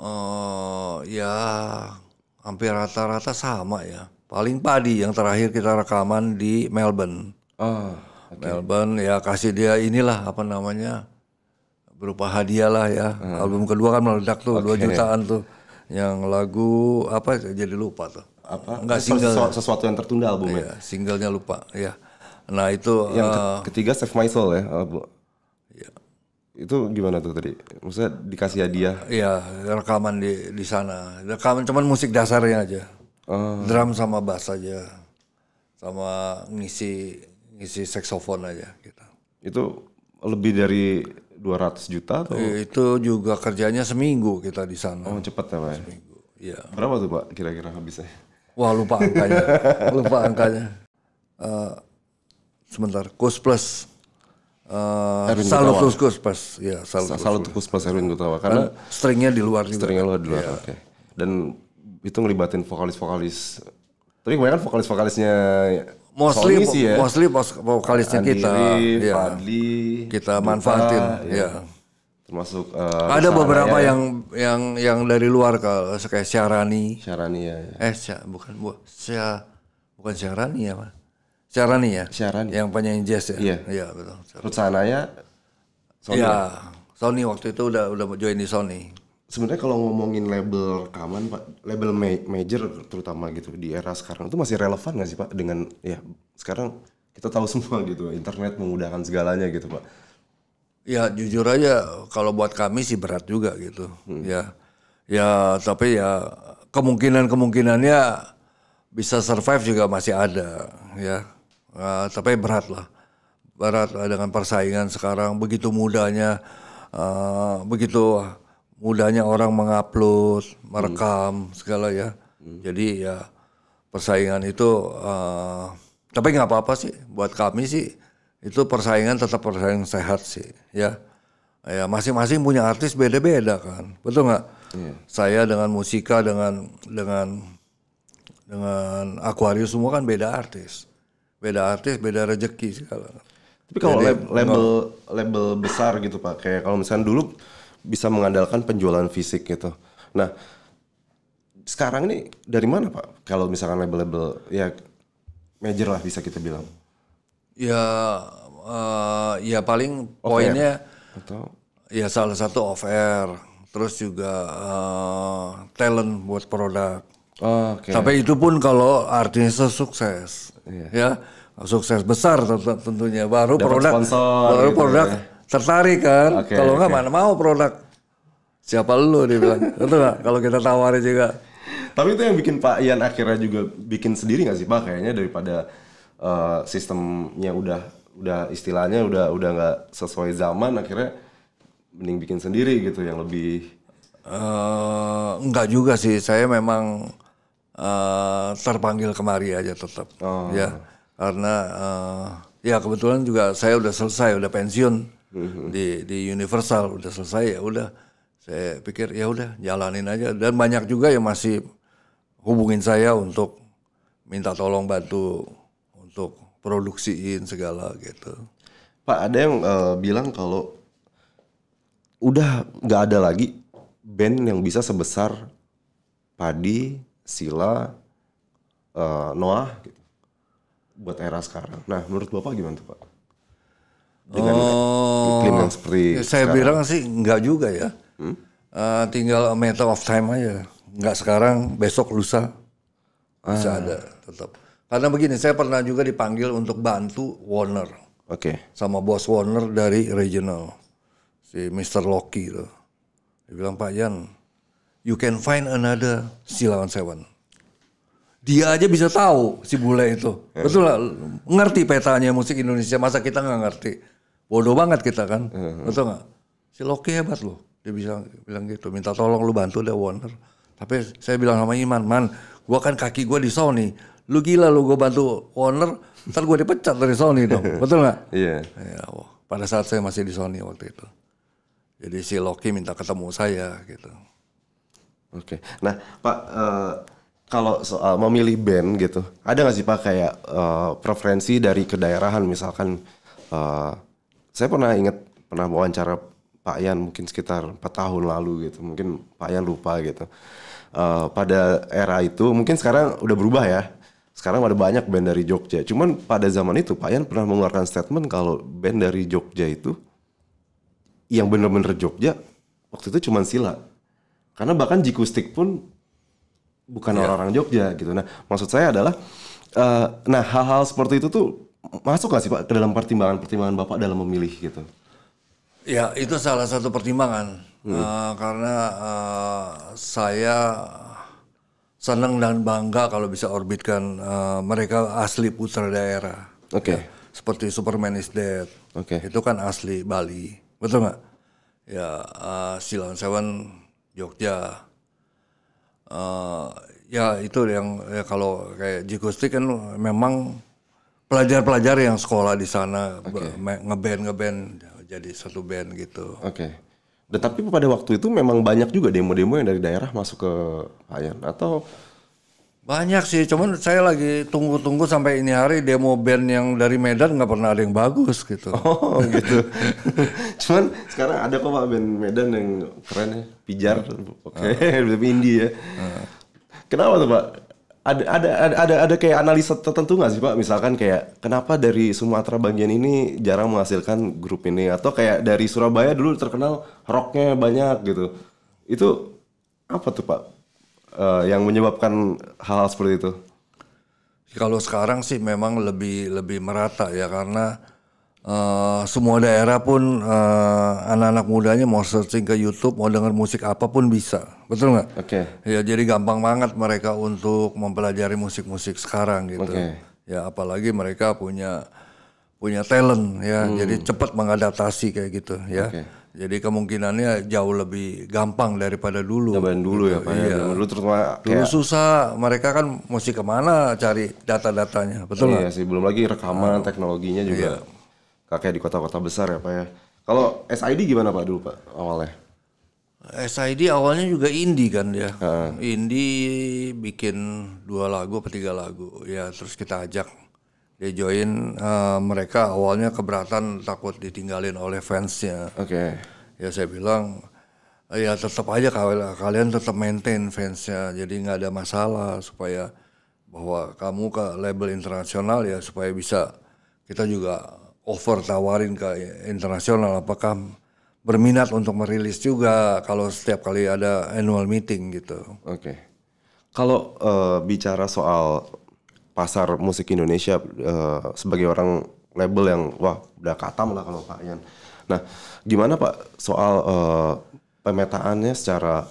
Uh, ya hampir rata-rata sama ya. Paling padi yang terakhir kita rekaman di Melbourne. Oh, okay. Melbourne ya kasih dia inilah apa namanya berupa hadiah lah ya. Hmm. Album kedua kan meledak tuh okay. 2 jutaan tuh yang lagu apa jadi lupa tuh apa nggak eh, single sesuatu, sesuatu yang tertunda albumnya ya, singlenya lupa ya nah itu yang uh, ketiga Save My Soul ya album eh, ya. itu gimana tuh tadi maksudnya dikasih hadiah ya rekaman di di sana rekaman cuman musik dasarnya aja uh. drum sama bass aja sama ngisi ngisi saxophone aja gitu itu lebih dari dua ratus juta atau? Eh, itu juga kerjanya seminggu kita di sana. Oh cepat ya Pak? Ya? Seminggu, ya. Berapa tuh Pak kira-kira habisnya? Wah lupa angkanya, (laughs) lupa angkanya. Uh, sebentar, Kus Plus. Uh, Salut Gutawa. Kus Plus, ya Salut, Salut Kus Plus Erwin Gutawa. Karena Dan stringnya di luar juga. Stringnya luar di luar, yeah. oke. Okay. Dan itu ngelibatin vokalis-vokalis. Tapi kebanyakan vokalis-vokalisnya mostly Sony sih ya. mostly vokalisnya kita Andiri, ya. Fadli kita manfaatin ya. ya termasuk uh, ada beberapa ya. yang yang yang dari luar kalau kayak Syarani Syarani ya, ya. eh Sya, bukan bu Sya, bukan Syarani ya pak Syarani ya Syarani yang penyanyi jazz ya iya ya, betul Ruth Sony iya. ya Sony waktu itu udah udah join di Sony sebenarnya kalau ngomongin label rekaman pak label ma major terutama gitu di era sekarang itu masih relevan nggak sih pak dengan ya sekarang kita tahu semua gitu internet memudahkan segalanya gitu pak ya jujur aja kalau buat kami sih berat juga gitu hmm. ya ya tapi ya kemungkinan kemungkinannya bisa survive juga masih ada ya uh, tapi berat lah berat lah dengan persaingan sekarang begitu mudahnya uh, begitu mudahnya orang mengupload, merekam hmm. segala ya. Hmm. Jadi ya persaingan itu uh, tapi nggak apa-apa sih buat kami sih itu persaingan tetap persaingan sehat sih ya. Ya masing-masing punya artis beda-beda kan. Betul nggak? Yeah. Saya dengan Musika dengan dengan dengan Aquarius semua kan beda artis. Beda artis, beda rejeki segala. Tapi kalau Jadi, label oh. label besar gitu Pak, kayak kalau misalnya dulu bisa mengandalkan penjualan fisik gitu. Nah, sekarang ini dari mana Pak? Kalau misalkan label-label ya major lah bisa kita bilang. Ya uh, ya paling poinnya atau ya salah satu off air, terus juga uh, talent buat produk. Oh, okay. Tapi itu pun kalau artinya sukses. Yeah. Ya sukses besar tentunya baru Dapat produk sponsor, baru gitu produk ya tertarik kan. Okay, kalau okay. mana mau produk siapa lu dia bilang. itu (laughs) nggak? Kalau kita tawarin juga. Tapi itu yang bikin Pak Ian akhirnya juga bikin sendiri nggak sih Pak? Kayaknya daripada uh, sistemnya udah udah istilahnya udah udah nggak sesuai zaman akhirnya mending bikin sendiri gitu yang lebih uh, nggak juga sih saya memang uh, terpanggil kemari aja tetap oh. ya karena uh, ya kebetulan juga saya udah selesai udah pensiun Mm-hmm. di di Universal udah selesai ya udah saya pikir ya udah jalanin aja dan banyak juga yang masih hubungin saya untuk minta tolong bantu untuk produksiin segala gitu. Pak ada yang uh, bilang kalau udah nggak ada lagi band yang bisa sebesar Padi, Sila, uh, eh, Noah gitu buat era sekarang. Nah menurut bapak gimana tuh pak? dengan oh, iklim yang seperti oh. ya, saya sekarang. bilang sih enggak juga ya hmm? uh, tinggal matter of time aja enggak sekarang besok lusa ah. bisa ada tetap karena begini saya pernah juga dipanggil untuk bantu Warner oke okay. sama bos Warner dari regional si Mr. Loki itu dia bilang Pak Jan you can find another Silawan Seven dia aja bisa tahu si bule itu. Ya. Betul lah, ngerti petanya musik Indonesia. Masa kita nggak ngerti? bodoh banget kita kan uh-huh. betul nggak si Loki hebat loh dia bisa bilang gitu minta tolong lu bantu deh Warner tapi saya bilang sama Iman man gua kan kaki gua di Sony lu gila lu gue bantu Warner ntar gua dipecat dari Sony dong (laughs) betul nggak iya yeah. ya, oh. pada saat saya masih di Sony waktu itu jadi si Loki minta ketemu saya gitu oke okay. nah pak uh, kalau soal memilih band gitu ada nggak sih pak kayak uh, preferensi dari kedaerahan misalkan uh, saya pernah ingat pernah wawancara Pak Yan mungkin sekitar 4 tahun lalu gitu mungkin Pak Yan lupa gitu uh, pada era itu mungkin sekarang udah berubah ya sekarang ada banyak band dari Jogja cuman pada zaman itu Pak Yan pernah mengeluarkan statement kalau band dari Jogja itu yang bener-bener Jogja waktu itu cuman Sila karena bahkan Jikustik pun bukan iya. orang-orang yeah. Jogja gitu nah maksud saya adalah uh, nah hal-hal seperti itu tuh masuk gak sih Pak ke dalam pertimbangan-pertimbangan Bapak dalam memilih gitu? Ya itu salah satu pertimbangan hmm. uh, karena uh, saya senang dan bangga kalau bisa orbitkan uh, mereka asli putra daerah. Oke. Okay. Ya, seperti Superman is Dead. Oke. Okay. Itu kan asli Bali, betul nggak? Ya uh, Silon Seven Jogja. Uh, ya itu yang ya kalau kayak Jigustik kan memang pelajar-pelajar yang sekolah di sana okay. ngeband ngeband jadi satu band gitu. Oke. Okay. pada waktu itu memang banyak juga demo-demo yang dari daerah masuk ke Ayan atau banyak sih, cuman saya lagi tunggu-tunggu sampai ini hari demo band yang dari Medan nggak pernah ada yang bagus gitu. (laughs) Oh gitu. (laughs) cuman sekarang ada kok pak band Medan yang keren ya, Pijar, hmm. oke, okay. tapi indie ya. Kenapa tuh pak? ada ada ada ada, ada kayak analisa tertentu nggak sih pak misalkan kayak kenapa dari Sumatera bagian ini jarang menghasilkan grup ini atau kayak dari Surabaya dulu terkenal rocknya banyak gitu itu apa tuh pak uh, yang menyebabkan hal-hal seperti itu kalau sekarang sih memang lebih lebih merata ya karena uh, semua daerah pun uh, anak-anak mudanya mau searching ke YouTube, mau dengar musik apapun bisa, betul nggak? Oke. Okay. Ya jadi gampang banget mereka untuk mempelajari musik-musik sekarang gitu. Okay. Ya apalagi mereka punya punya talent ya, hmm. jadi cepat mengadaptasi kayak gitu ya. Okay. Jadi kemungkinannya jauh lebih gampang daripada dulu. Cobain dulu ya gitu. Pak. Ya. Iya. Dulu terutama kayak... dulu susah. Mereka kan mesti kemana cari data-datanya, betul iya nggak? Iya sih. Belum lagi rekaman, nah, teknologinya juga. Iya kakek di kota-kota besar ya Pak ya. Kalau SID gimana Pak dulu Pak awalnya? SID awalnya juga indie kan ya. Uh. Indie bikin dua lagu atau tiga lagu. Ya terus kita ajak dia join uh, mereka awalnya keberatan takut ditinggalin oleh fansnya. Oke. Okay. Ya saya bilang ya tetap aja kalian tetap maintain fansnya. Jadi nggak ada masalah supaya bahwa kamu ke label internasional ya supaya bisa kita juga Over tawarin ke internasional apakah berminat untuk merilis juga kalau setiap kali ada annual meeting gitu. Oke. Okay. Kalau uh, bicara soal pasar musik Indonesia uh, sebagai orang label yang wah udah katam lah kalau Pak Ian. Nah, gimana Pak soal uh, pemetaannya secara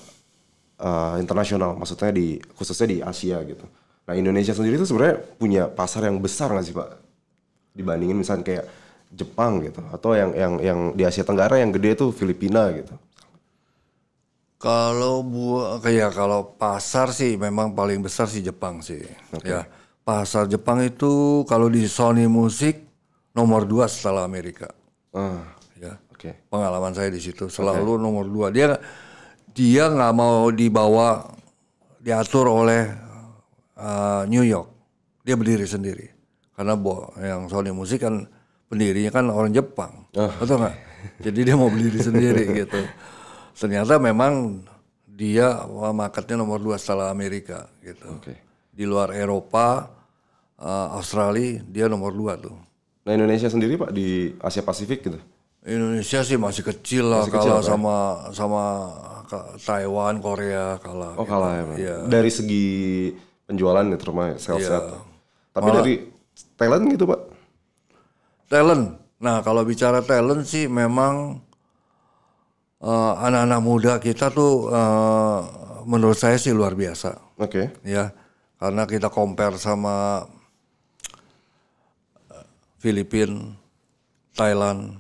uh, internasional maksudnya di khususnya di Asia gitu. Nah, Indonesia sendiri itu sebenarnya punya pasar yang besar nggak sih Pak? Dibandingin misalnya kayak Jepang gitu atau yang yang yang di Asia Tenggara yang gede itu Filipina gitu. Kalau buat kayak kalau pasar sih memang paling besar sih Jepang sih. Okay. Ya, pasar Jepang itu kalau di Sony Music nomor dua setelah Amerika. Ah, ya. Oke. Okay. Pengalaman saya di situ selalu okay. nomor dua. Dia dia nggak mau dibawa diatur oleh uh, New York. Dia berdiri sendiri. Karena bo, yang Sony Music kan pendirinya kan orang Jepang, oh. atau enggak? Jadi dia mau beli (laughs) sendiri gitu. Ternyata memang dia marketnya nomor dua setelah Amerika gitu. Okay. Di luar Eropa, uh, Australia dia nomor dua tuh. Nah Indonesia sendiri pak di Asia Pasifik gitu? Indonesia sih masih kecil lah masih kalah sama ya? sama Taiwan, Korea kalah. Oh gitu. kalah ya Ya. Dari segi penjualan ya gitu, terutama sales ya. Tapi Malah, dari Thailand gitu pak? talent. Nah, kalau bicara talent sih memang eh, anak-anak uh, muda kita tuh uh, menurut saya sih luar biasa. Oke. Okay. Ya, karena kita compare sama Filipina, Thailand,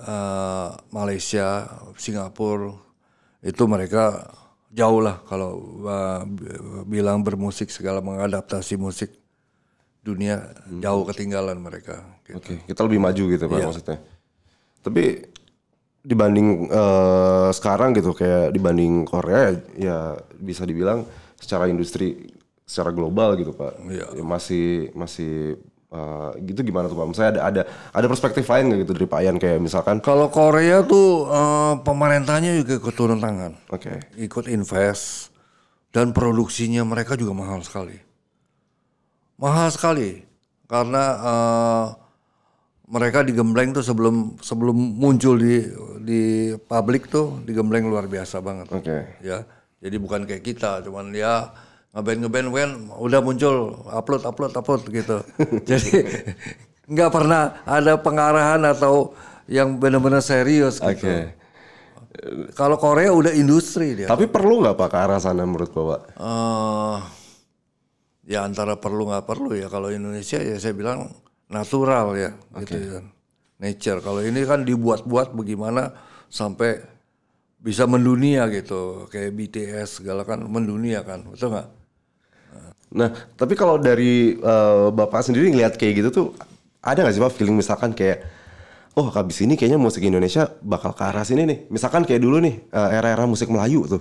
uh, Malaysia, Singapura itu mereka jauh lah kalau uh, bilang bermusik segala mengadaptasi musik dunia hmm. jauh ketinggalan mereka. Gitu. Oke, okay. kita lebih maju gitu pak yeah. maksudnya. Tapi dibanding uh, sekarang gitu kayak dibanding Korea ya bisa dibilang secara industri secara global gitu pak yeah. ya, masih masih Uh, gitu gimana tuh pak? Misalnya ada ada ada perspektif lain nggak gitu dari Pak Ian kayak misalkan? Kalau Korea tuh uh, pemerintahnya juga ikut turun tangan, oke, okay. ikut invest dan produksinya mereka juga mahal sekali mahal sekali karena uh, mereka digembleng tuh sebelum sebelum muncul di di publik tuh digembleng luar biasa banget. Oke. Okay. Ya. Jadi bukan kayak kita, cuman ya ngeband ngeband kan udah muncul upload upload upload gitu. (laughs) Jadi nggak pernah ada pengarahan atau yang benar-benar serius gitu. Okay. Kalau Korea udah industri dia. Tapi perlu nggak pak ke arah sana menurut bapak? Uh, ya antara perlu nggak perlu ya kalau Indonesia ya saya bilang natural ya okay. gitu kan nature kalau ini kan dibuat-buat bagaimana sampai bisa mendunia gitu kayak BTS segala kan mendunia kan betul nggak nah tapi kalau dari uh, bapak sendiri ngeliat kayak gitu tuh ada nggak sih pak feeling misalkan kayak oh habis ini kayaknya musik Indonesia bakal ke arah sini nih misalkan kayak dulu nih eh, era-era musik Melayu tuh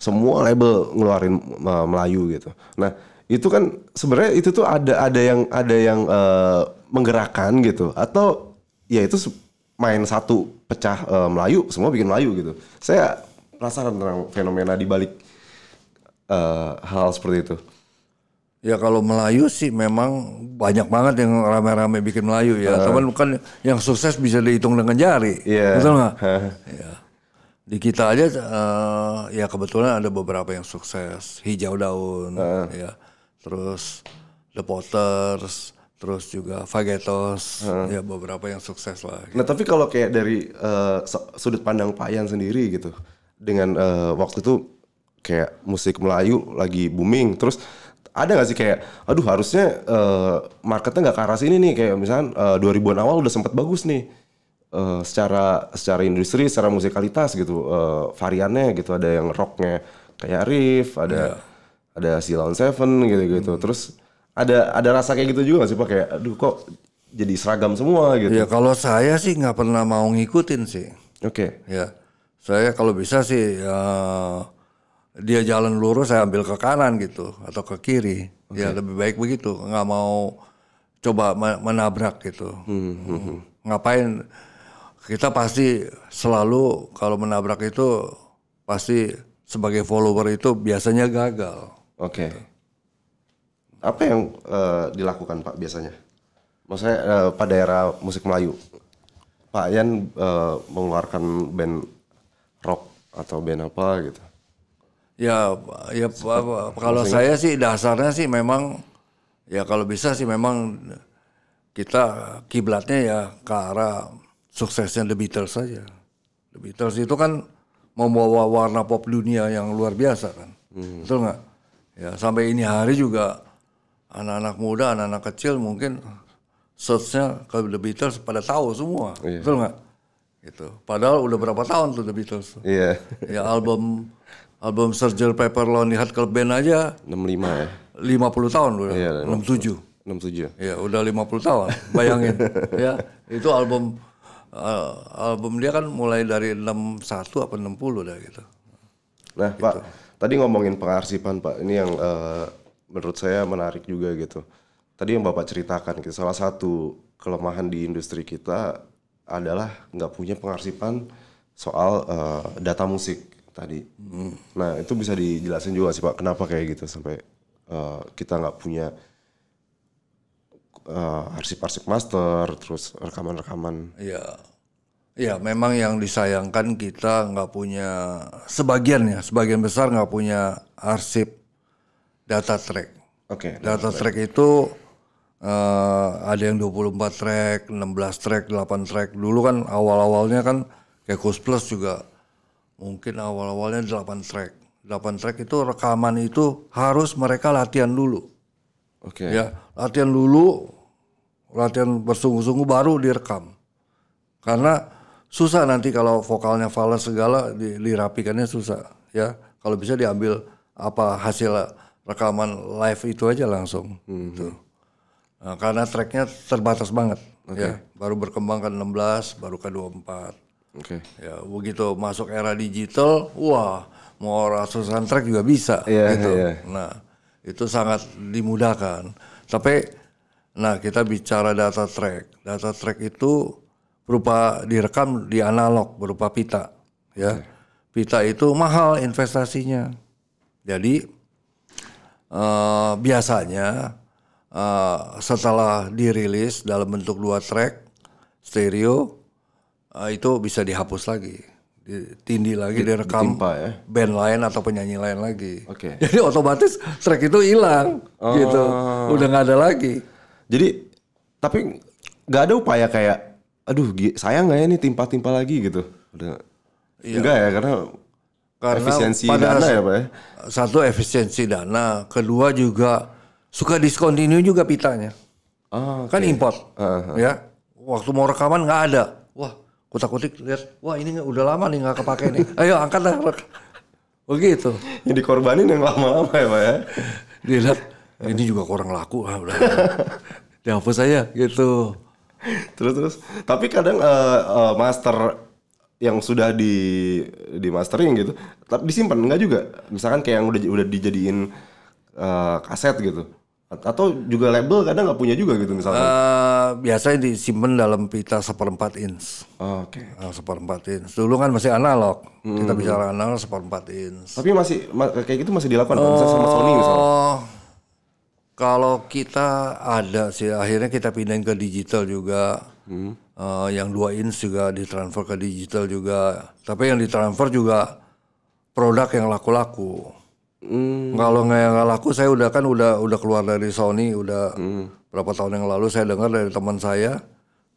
semua label ngeluarin uh, Melayu gitu. Nah, itu kan sebenarnya itu tuh ada ada yang ada yang uh, menggerakkan gitu atau ya itu main satu pecah uh, Melayu semua bikin Melayu gitu. Saya penasaran tentang fenomena di balik uh, hal seperti itu. Ya kalau Melayu sih memang banyak banget yang rame-rame bikin Melayu ya. Uh. Teman bukan yang sukses bisa dihitung dengan jari. Yeah. Betul nggak? (laughs) ya. Di kita aja uh, ya kebetulan ada beberapa yang sukses hijau daun uh. ya terus The Potters, terus juga Fagetos, hmm. ya beberapa yang sukses lah. Nah, gitu. Nah tapi kalau kayak dari uh, sudut pandang Pak Yan sendiri gitu, dengan uh, waktu itu kayak musik Melayu lagi booming, terus ada gak sih kayak aduh harusnya uh, marketnya gak ke arah sini nih kayak misalnya uh, 2000-an awal udah sempat bagus nih uh, secara secara industri secara musikalitas gitu uh, variannya gitu ada yang rocknya kayak Arif ada iya ada si Lawn Seven gitu-gitu. Hmm. Terus ada ada rasa kayak gitu juga gak sih Pak kayak aduh kok jadi seragam semua gitu. Ya kalau saya sih nggak pernah mau ngikutin sih. Oke. Okay. Ya. Saya kalau bisa sih ya, dia jalan lurus saya ambil ke kanan gitu atau ke kiri. Okay. Ya lebih baik begitu, nggak mau coba menabrak gitu. Hmm, hmm, hmm. Ngapain kita pasti selalu kalau menabrak itu pasti sebagai follower itu biasanya gagal. Oke. Okay. Gitu. Apa yang uh, dilakukan Pak biasanya? Maksudnya uh, Pak daerah musik Melayu, Pak Yan uh, mengeluarkan band rock atau band apa gitu? Ya, ya Seperti, kalau maksudnya? saya sih dasarnya sih memang ya kalau bisa sih memang kita kiblatnya ya ke arah suksesnya The Beatles saja. The Beatles itu kan membawa warna pop dunia yang luar biasa kan, hmm. betul nggak? Ya, sampai ini hari juga anak-anak muda, anak-anak kecil mungkin searchnya ke The Beatles pada tahu semua, iya. betul nggak? Gitu. Padahal udah berapa tahun tuh The Beatles? Iya. (laughs) Ya album album Sergeant Pepper Lonely Heart Club Band aja. 65 ya. 50 tahun udah. Iya, 67. 67. Iya, udah 50 tahun. Bayangin. (laughs) ya, itu album uh, album dia kan mulai dari 61 apa 60 dah gitu. Nah, gitu. Pak, Tadi ngomongin pengarsipan Pak, ini yang uh, menurut saya menarik juga gitu. Tadi yang Bapak ceritakan gitu, salah satu kelemahan di industri kita adalah nggak punya pengarsipan soal uh, data musik tadi. Hmm. Nah itu bisa dijelasin juga sih Pak, kenapa kayak gitu sampai uh, kita nggak punya uh, arsip-arsip master, terus rekaman-rekaman. Iya. -rekaman Ya memang yang disayangkan kita nggak punya sebagian ya, sebagian besar nggak punya arsip data track. Oke. Okay, data track track itu uh, ada yang 24 track, 16 track, 8 track. Dulu kan awal-awalnya kan kayak Kus Plus juga mungkin awal-awalnya 8 track. 8 track itu rekaman itu harus mereka latihan dulu. Oke. Okay. Ya, latihan dulu, latihan bersungguh-sungguh baru direkam. Karena susah nanti kalau vokalnya falas segala dirapikannya susah ya kalau bisa diambil apa hasil rekaman live itu aja langsung hmm. tuh gitu. nah, karena tracknya terbatas banget okay. ya baru berkembang ke 16 baru ke 24 Oke. Okay. Ya begitu masuk era digital, wah mau ratusan track juga bisa yeah, gitu. Yeah. Nah itu sangat dimudahkan. Tapi, nah kita bicara data track. Data track itu berupa direkam di analog berupa pita ya. Iya. Pita itu mahal investasinya. Jadi uh, biasanya uh, setelah dirilis dalam bentuk dua track stereo uh, itu bisa dihapus lagi ditindih lagi direkam Ditimpa, ya? band lain atau penyanyi lain lagi. Okay. (laughs) Jadi otomatis track itu hilang gitu. oh. gitu. Udah nggak ada lagi. Jadi tapi nggak ada upaya kayak aduh sayang nggak ya ini timpa-timpa lagi gitu udah ya. enggak ya karena karena efisiensi pada dana ya pak ya satu efisiensi dana kedua juga suka discontinue juga pitanya oh, ah, okay. kan import uh, ah, -huh. Ah, ya waktu mau rekaman nggak ada wah kutak kutik lihat wah ini udah lama nih nggak kepake nih (laughs) ayo angkat lah begitu oh, yang dikorbanin yang lama-lama ya pak ya dilihat eh, ini juga kurang laku lah udah (laughs) dihapus aja gitu (laughs) terus terus tapi kadang uh, uh, master yang sudah di di mastering gitu tapi disimpan enggak juga misalkan kayak yang udah udah dijadiin uh, kaset gitu atau juga label kadang nggak punya juga gitu misalnya uh, biasanya disimpan dalam pita seperempat inch oh, oke okay. uh, seperempat inch dulu kan masih analog hmm. kita bicara analog seperempat inch tapi masih kayak gitu masih dilakukan uh, kan? sama Sony misalnya kalau kita ada sih, akhirnya kita pindahin ke digital juga. Hmm. Uh, yang dua inch juga ditransfer ke digital juga. Tapi yang ditransfer juga produk yang laku-laku. Hmm. Kalau nggak laku, saya udah kan udah udah keluar dari Sony udah hmm. berapa tahun yang lalu saya dengar dari teman saya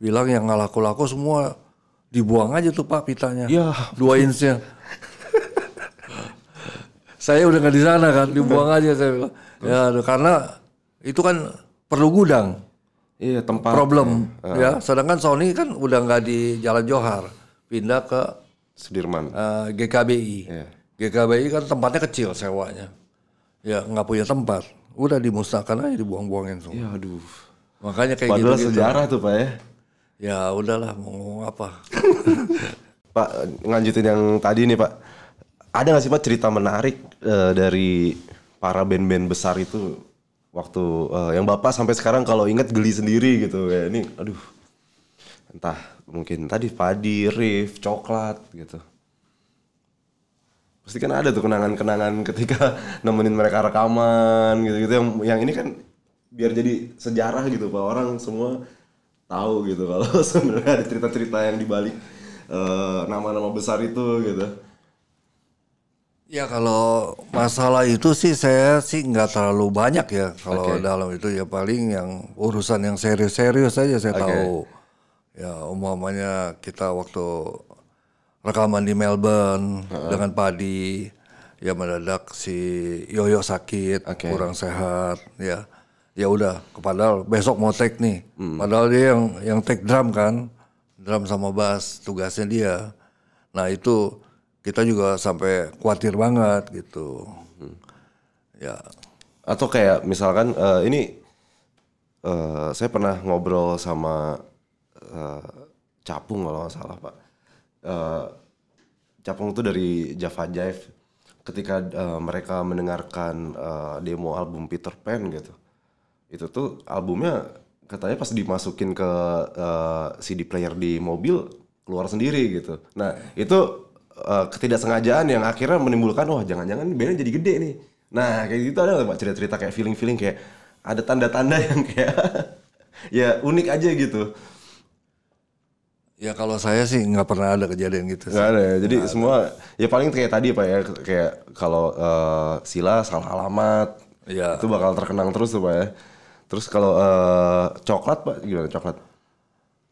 bilang yang nggak laku-laku semua dibuang aja tuh pak pitanya, ya. dua inchnya. (laughs) saya udah nggak di sana kan, dibuang aja saya bilang. Ya, karena itu kan perlu gudang. Iya tempat. Problem ya. Uh. ya. Sedangkan Sony kan udah nggak di Jalan Johar, pindah ke Sudirman. Uh, GKBI. Yeah. GKBI kan tempatnya kecil sewanya. Ya nggak punya tempat. Udah dimusnahkan aja dibuang-buangin semua. Ya aduh. Makanya kayak Padahal gitu. Padahal sejarah gitu. tuh pak ya. Ya udahlah mau ngomong apa. (laughs) pak lanjutin yang tadi nih pak. Ada nggak sih pak cerita menarik uh, dari para band-band besar itu waktu uh, yang bapak sampai sekarang kalau ingat geli sendiri gitu ya ini aduh entah mungkin tadi padi Rif coklat gitu pasti kan ada tuh kenangan-kenangan ketika (laughs) nemenin mereka rekaman gitu-gitu yang yang ini kan biar jadi sejarah gitu pak orang semua tahu gitu kalau (laughs) sebenarnya ada cerita-cerita yang dibalik eh, nama-nama uh, nama -nama besar itu gitu Ya kalau masalah itu sih saya sih nggak terlalu banyak ya kalau okay. dalam itu ya paling yang urusan yang serius-serius saja saya okay. tahu. Ya umumnya kita waktu rekaman di Melbourne uh -huh. dengan Padi ya mendadak si Yoyo sakit, okay. kurang sehat ya. Ya udah, padahal besok mau take nih. Hmm. Padahal dia yang yang take drum kan, drum sama bass tugasnya dia. Nah itu kita juga sampai khawatir banget gitu. Hmm. Ya. Atau kayak misalkan uh, ini uh, saya pernah ngobrol sama uh, Capung kalau nggak salah pak. Uh, Capung itu dari Java Jive. Ketika uh, mereka mendengarkan uh, demo album Peter Pan gitu, itu tuh albumnya katanya pas dimasukin ke uh, CD player di mobil keluar sendiri gitu. Nah itu uh, ketidaksengajaan yang akhirnya menimbulkan wah jangan-jangan bandnya jadi gede nih nah kayak gitu ada pak cerita-cerita kayak feeling-feeling kayak ada tanda-tanda yang kayak (laughs) ya unik aja gitu Ya kalau saya sih nggak pernah ada kejadian gitu. Nggak ada ya. Jadi gak semua ada. ya paling kayak tadi pak ya kayak kalau uh, sila salah alamat ya. itu bakal terkenang terus tuh pak ya. Terus kalau uh, coklat pak gimana coklat?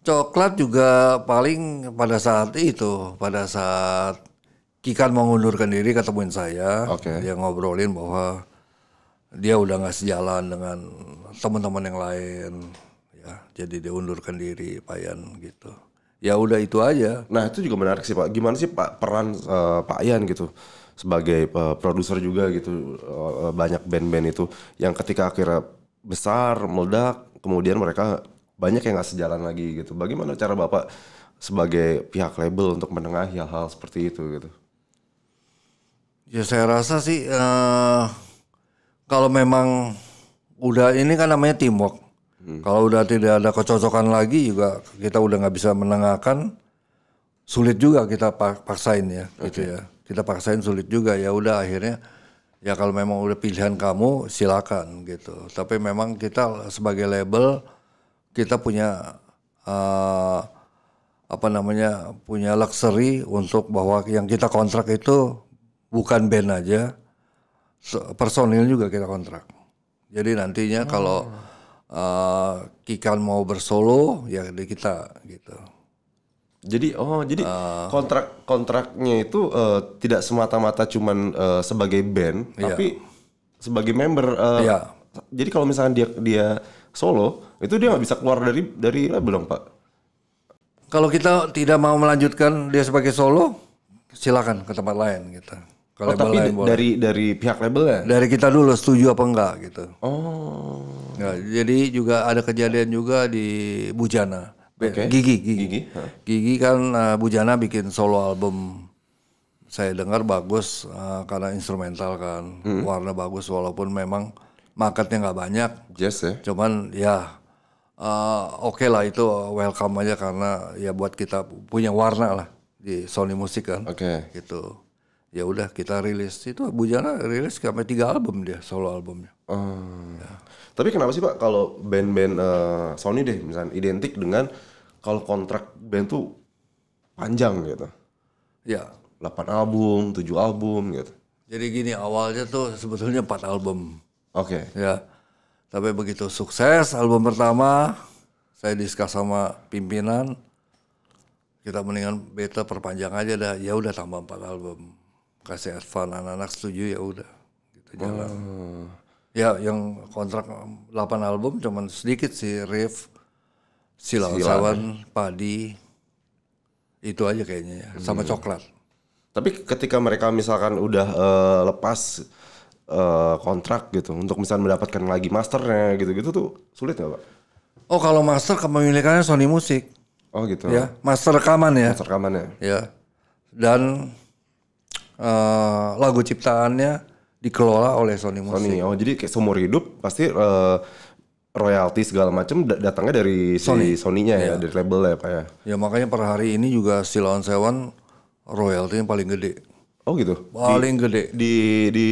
Coklat juga paling pada saat itu, pada saat Kikan mengundurkan diri ketemuin saya, okay. dia ngobrolin bahwa dia udah nggak sejalan dengan teman-teman yang lain, ya jadi dia undurkan diri Payan gitu. Ya udah itu aja. Nah itu juga menarik sih Pak. Gimana sih Pak peran uh, Pak Ian gitu sebagai uh, produser juga gitu uh, banyak band-band itu yang ketika akhirnya besar meledak, kemudian mereka banyak yang nggak sejalan lagi gitu. Bagaimana cara bapak sebagai pihak label untuk menengahi hal-hal seperti itu gitu? Ya saya rasa sih uh, kalau memang udah ini kan namanya teamwork. Hmm. Kalau udah tidak ada kecocokan lagi juga kita udah nggak bisa menengahkan, sulit juga kita paksain ya, okay. gitu ya. Kita paksain sulit juga ya. Udah akhirnya ya kalau memang udah pilihan kamu silakan gitu. Tapi memang kita sebagai label kita punya uh, apa namanya punya luxury untuk bahwa yang kita kontrak itu bukan band aja personil juga kita kontrak jadi nantinya hmm. kalau uh, eh, Kikan mau bersolo ya di kita gitu jadi oh jadi uh, kontrak kontraknya itu uh, tidak semata-mata cuman uh, sebagai band iya. tapi sebagai member uh, iya. jadi kalau misalkan dia dia solo itu dia nggak bisa keluar dari dari label dong pak kalau kita tidak mau melanjutkan dia sebagai solo silakan ke tempat lain gitu kalau oh, tapi lain boleh. dari pihak label ya dari kita dulu setuju apa enggak gitu oh nah, jadi juga ada kejadian juga di Bujana okay. Gigi Gigi Gigi, Gigi kan uh, Bujana bikin solo album saya dengar bagus uh, karena instrumental kan hmm. warna bagus walaupun memang marketnya nggak banyak. Yes ya. Cuman ya uh, oke okay lah itu welcome aja karena ya buat kita punya warna lah di Sony Music kan. Oke. Okay. Gitu. Ya udah kita rilis itu Bujana rilis sampai tiga album dia solo albumnya. Hmm. Ya. Tapi kenapa sih Pak kalau band-band uh, Sony deh misalnya identik dengan kalau kontrak band tuh panjang gitu. Ya. 8 album, 7 album gitu. Jadi gini awalnya tuh sebetulnya 4 album. Oke. Okay. Ya. Tapi begitu sukses album pertama, saya diskus sama pimpinan, kita mendingan beta perpanjang aja dah. Ya udah tambah empat album. Kasih advan anak-anak setuju ya udah. Kita gitu jalan. Oh. Ya, yang kontrak 8 album cuman sedikit sih Riff, Silau Sawan, Padi, itu aja kayaknya ya, sama hmm. coklat. Tapi ketika mereka misalkan udah uh, lepas Eh, kontrak gitu untuk misalnya mendapatkan lagi masternya gitu-gitu tuh sulit nggak pak? Oh kalau master kepemilikannya Sony Music. Oh gitu. Ya master rekaman ya. Master rekaman ya. ya. dan uh, lagu ciptaannya dikelola oleh Sony Music. Sony. Oh jadi kayak seumur hidup pasti uh, royalti segala macam datangnya dari Sony. si Sony-nya ya, ya dari label ya pak ya. Ya makanya per hari ini juga Silon on Seven royalti yang paling gede. Oh gitu. Paling di, gede di di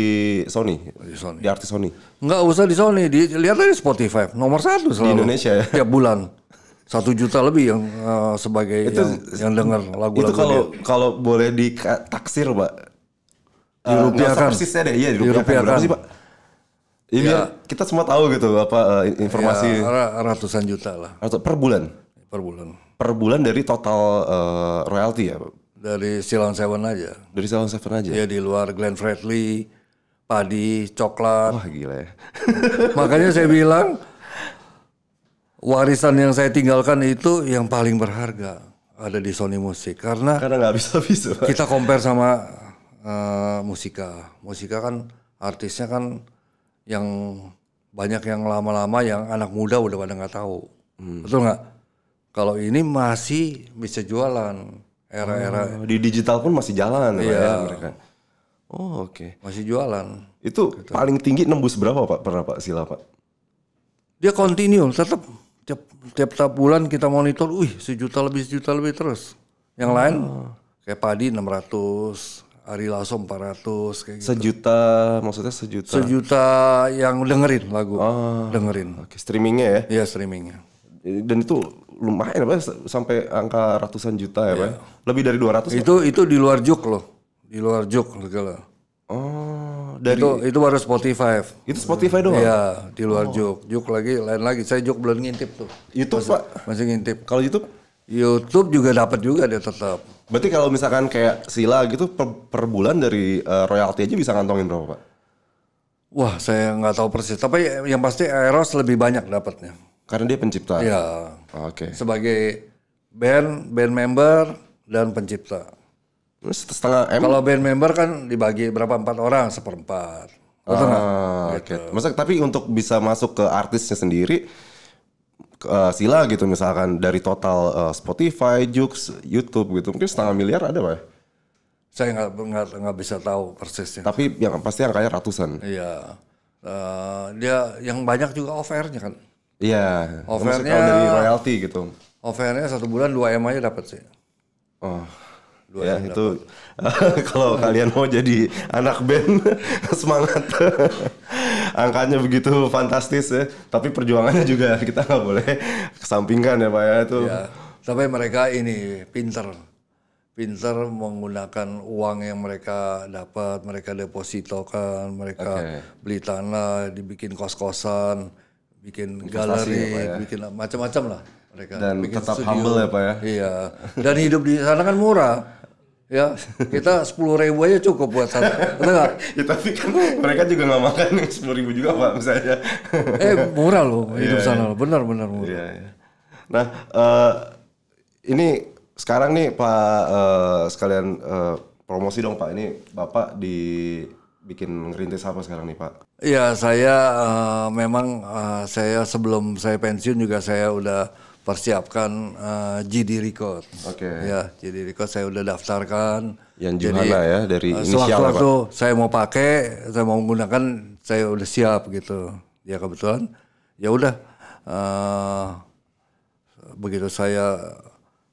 Sony. Di Sony. Di artis Sony. Enggak usah di Sony, di lihat aja Spotify nomor satu selalu. Di Indonesia ya. Tiap bulan satu juta lebih yang uh, sebagai itu, yang, yang dengar lagu-lagu itu kalau dia. kalau boleh ditaksir pak dirupiahkan uh, persisnya deh iya rupiah dirupiahkan. berapa sih pak ini ya, kita semua tahu gitu apa uh, informasi ya, ratusan juta lah atau per bulan per bulan per bulan dari total uh, royalti ya dari Silon Seven aja. Dari Silon Seven aja? Iya di luar Glenn Fredly, padi, coklat. Wah gila ya. (laughs) Makanya saya bilang warisan yang saya tinggalkan itu yang paling berharga ada di Sony Music karena karena nggak bisa bisa kita compare sama uh, eh, musika musika kan artisnya kan yang banyak yang lama-lama yang anak muda udah pada nggak tahu hmm. betul nggak kalau ini masih bisa jualan Era-era oh, di digital pun masih jalan ya, iya. ya mereka. Oh, oke. Okay. Masih jualan. Itu gitu. paling tinggi nembus berapa, Pak? Pernah Pak sila, Pak? Dia kontinu tetap tiap tiap tiap bulan kita monitor, wih, sejuta lebih sejuta lebih terus. Yang oh. lain ah. kayak padi 600, Ari Lasso 400 kayak gitu. Sejuta maksudnya sejuta. Sejuta yang dengerin lagu. Oh, dengerin. okay. streamingnya ya. Iya, streamingnya. Dan itu lumayan apa ya, sampai angka ratusan juta ya, Pak. Yeah. Iya. Lebih dari 200. Itu itu di luar juk loh. Di luar juk segala. Oh, dari itu itu baru Spotify. Itu Spotify doang. ya di luar oh. juk. Juk lagi lain lagi. Saya juk belum ngintip tuh. YouTube, masih, Pak. Masih ngintip. Kalau YouTube YouTube juga dapat juga dia tetap. Berarti kalau misalkan kayak Sila gitu per, per bulan dari uh, royalti aja bisa ngantongin berapa pak? Wah saya nggak tahu persis. Tapi yang pasti Eros lebih banyak dapatnya. Karena dia pencipta. Iya. Ah, oke. Okay. Sebagai band, band member dan pencipta. setengah M? Kalau band member kan dibagi berapa empat orang seperempat. ah, oke. Okay. Gitu. Masak tapi untuk bisa masuk ke artisnya sendiri, uh, sila gitu misalkan dari total uh, Spotify, Jux, YouTube gitu, mungkin setengah miliar ada pak? Saya nggak nggak nggak bisa tahu persisnya. Tapi yang pasti yang kaya ratusan. Iya. Uh, dia yang banyak juga offernya kan. Iya. Offernya dari royalty gitu. Offernya satu bulan dua m aja dapat sih. Oh. Dua ya itu (laughs) kalau kalian mau jadi anak band (laughs) semangat (laughs) angkanya begitu fantastis ya tapi perjuangannya juga kita nggak boleh kesampingkan ya pak ya itu ya, tapi mereka ini pinter pinter menggunakan uang yang mereka dapat, mereka depositokan, mereka okay. beli tanah, dibikin kos-kosan bikin Investasi galeri, ya, ya, bikin macam-macam lah mereka. Dan bikin tetap studio. humble ya Pak ya? Iya. Dan hidup di sana kan murah ya kita sepuluh ribu aja cukup buat satu betul (laughs) ya tapi kan mereka juga nggak makan sepuluh ribu juga pak misalnya (laughs) eh murah loh iya, hidup yeah, sana loh benar benar murah yeah, yeah. nah uh, ini sekarang nih pak uh, sekalian uh, promosi dong pak ini bapak di bikin ngerintis apa sekarang nih Pak? Iya saya uh, memang uh, saya sebelum saya pensiun juga saya udah persiapkan uh, eh, GD Record. Oke. Okay. Ya GD Record saya udah daftarkan. Yang Jadi, Juhana ya dari uh, inisial Pak? Sewaktu saya mau pakai, saya mau menggunakan, saya udah siap gitu. Ya kebetulan ya udah uh, begitu saya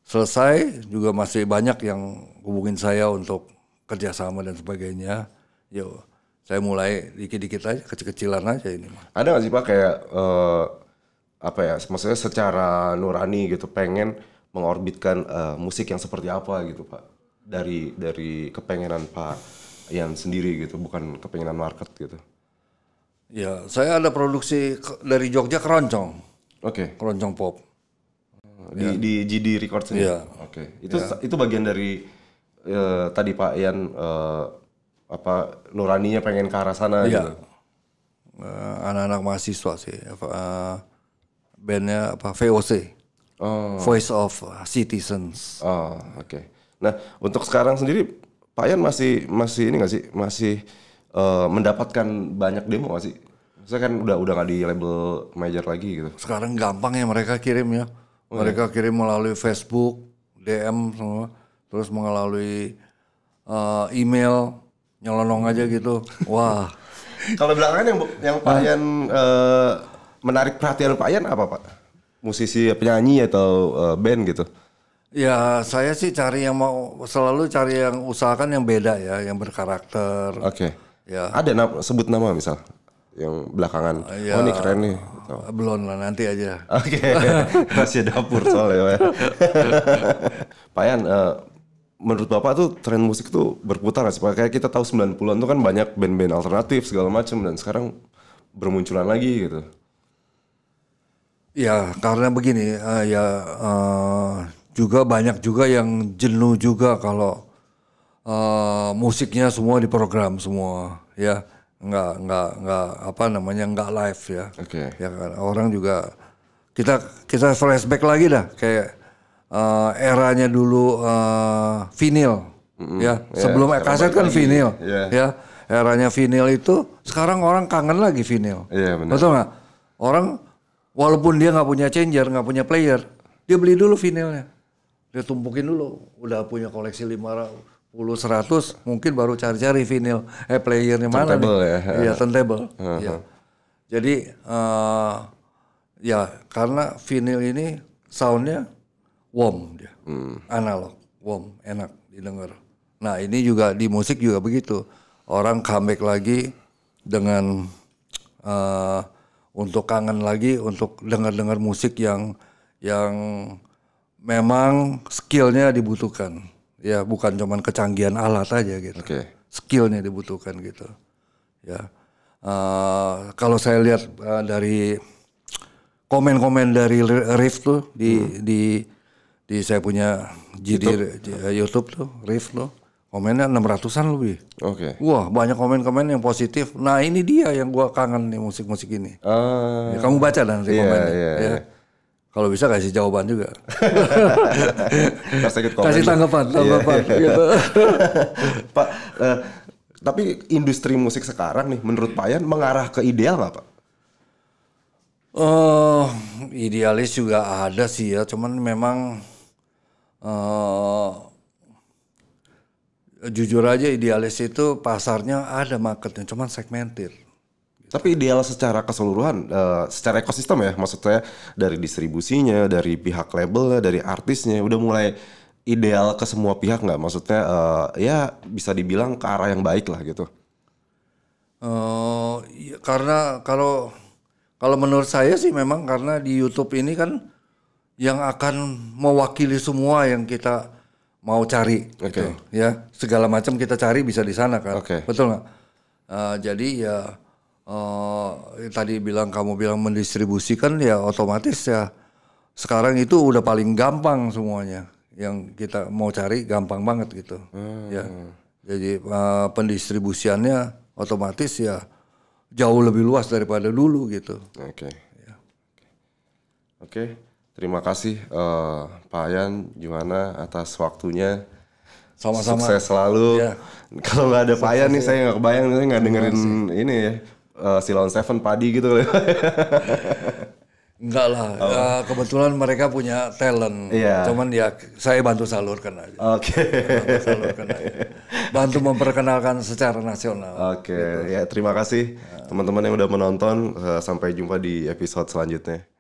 selesai juga masih banyak yang hubungin saya untuk kerjasama dan sebagainya yo saya mulai dikit-dikit aja kecil-kecilan aja ini mah. Ada nggak sih pak kayak uh, apa ya maksudnya secara nurani gitu pengen mengorbitkan uh, musik yang seperti apa gitu pak dari dari kepengenan pak yang sendiri gitu bukan kepengenan market gitu. Ya, saya ada produksi dari Jogja keroncong. Oke. Okay. Keroncong pop. Di ya. di GD Record sendiri. Ya. Oke. Okay. Itu ya. itu bagian dari uh, tadi Pak Ian uh, apa nuraninya pengen ke arah sana iya. gitu. Uh, anak-anak mahasiswa sih uh, bandnya apa VOC oh. Voice of Citizens oh oke okay. nah untuk sekarang sendiri Pak Yan masih masih ini nggak sih masih uh, mendapatkan banyak demo gak sih saya kan udah udah nggak di label major lagi gitu sekarang gampang ya mereka kirim ya oh, iya. mereka kirim melalui Facebook DM semua terus melalui uh, email nyelonong aja gitu. Wah. (laughs) Kalau belakangan yang yang Pak Yan uh, eh, menarik perhatian Pak Yan apa Pak? Musisi eh, penyanyi atau uh, band gitu? Ya saya sih cari yang mau selalu cari yang usahakan yang beda ya, yang berkarakter. Oke. Okay. Ya. Ada na sebut nama misal yang belakangan. Ya, oh ini keren nih. Oh. Belum lah nanti aja. Oke. Okay. (laughs) Masih dapur soalnya. Pak Yan, uh, (laughs) menurut Bapak tuh tren musik tuh berputar gak sih? Kayak kita tahu 90-an tuh kan banyak band-band alternatif segala macam dan sekarang bermunculan lagi gitu. Ya karena begini uh, ya uh, juga banyak juga yang jenuh juga kalau uh, musiknya semua diprogram semua ya nggak nggak nggak apa namanya nggak live ya. Oke. Okay. Ya kan, orang juga kita kita flashback lagi dah kayak uh, eranya dulu uh, vinil mm-hmm. ya sebelum yeah, kaset kan vinyl, vinil yeah. ya eranya vinil itu sekarang orang kangen lagi vinil yeah, iya, betul nggak orang walaupun dia nggak punya changer nggak punya player dia beli dulu vinilnya dia tumpukin dulu udah punya koleksi lima puluh seratus mungkin baru cari-cari vinyl eh playernya mana nih? ya iya turntable uh -huh. ya. jadi uh, ya karena vinyl ini soundnya warm dia. Hmm. Analog, warm, enak didengar. Nah, ini juga di musik juga begitu. Orang comeback lagi dengan uh, untuk kangen lagi untuk dengar-dengar musik yang yang memang skillnya dibutuhkan. Ya, bukan cuman kecanggihan alat aja gitu. Okay. Skillnya dibutuhkan gitu. Ya. Uh, kalau saya lihat uh, dari komen-komen dari Riff tuh di hmm. di di saya punya jadi YouTube, eh, YouTube tuh, Riff tuh, komennya 600-an lebih. Oke. Okay. Wah, banyak komen-komen yang positif. Nah, ini dia yang gua kangen nih musik-musik ini. Uh, ya, kamu baca dan yeah, komennya. Yeah, yeah. Iya. Kalau bisa kasih jawaban juga. (laughs) kasih tanggapan, iya. tanggapan yeah, (laughs) yeah. gitu. Pak, uh, tapi industri musik sekarang nih menurut Pak Yan mengarah ke ideal nggak, Pak? Uh, idealis juga ada sih ya, cuman memang uh, jujur aja idealis itu pasarnya ada marketnya, cuman segmentir. Tapi ideal secara keseluruhan, uh, secara ekosistem ya, maksudnya dari distribusinya, dari pihak label dari artisnya, udah mulai ideal ke semua pihak nggak? Maksudnya uh, ya bisa dibilang ke arah yang baik lah gitu. Uh, karena kalau kalau menurut saya sih memang karena di YouTube ini kan yang akan mewakili semua yang kita mau cari okay. gitu ya segala macam kita cari bisa di sana kan okay. betul nggak uh, jadi ya uh, tadi bilang kamu bilang mendistribusikan ya otomatis ya sekarang itu udah paling gampang semuanya yang kita mau cari gampang banget gitu hmm. ya jadi uh, pendistribusiannya otomatis ya jauh lebih luas daripada dulu gitu oke okay. ya. oke Terima kasih uh, Pak Ayan, gimana atas waktunya. Sama-sama. Sukses selalu. Ya. (laughs) Kalau nggak ada Pak Ayan nih saya nggak kebayang, saya nggak dengerin sih. ini ya. Uh, Silon Seven padi gitu. Enggak (laughs) lah, oh. uh, kebetulan mereka punya talent. Yeah. Cuman ya saya bantu salurkan aja. Oke. Okay. Bantu okay. memperkenalkan secara nasional. Oke, okay. gitu. ya terima kasih teman-teman yang udah menonton. Eh, sampai jumpa di episode selanjutnya.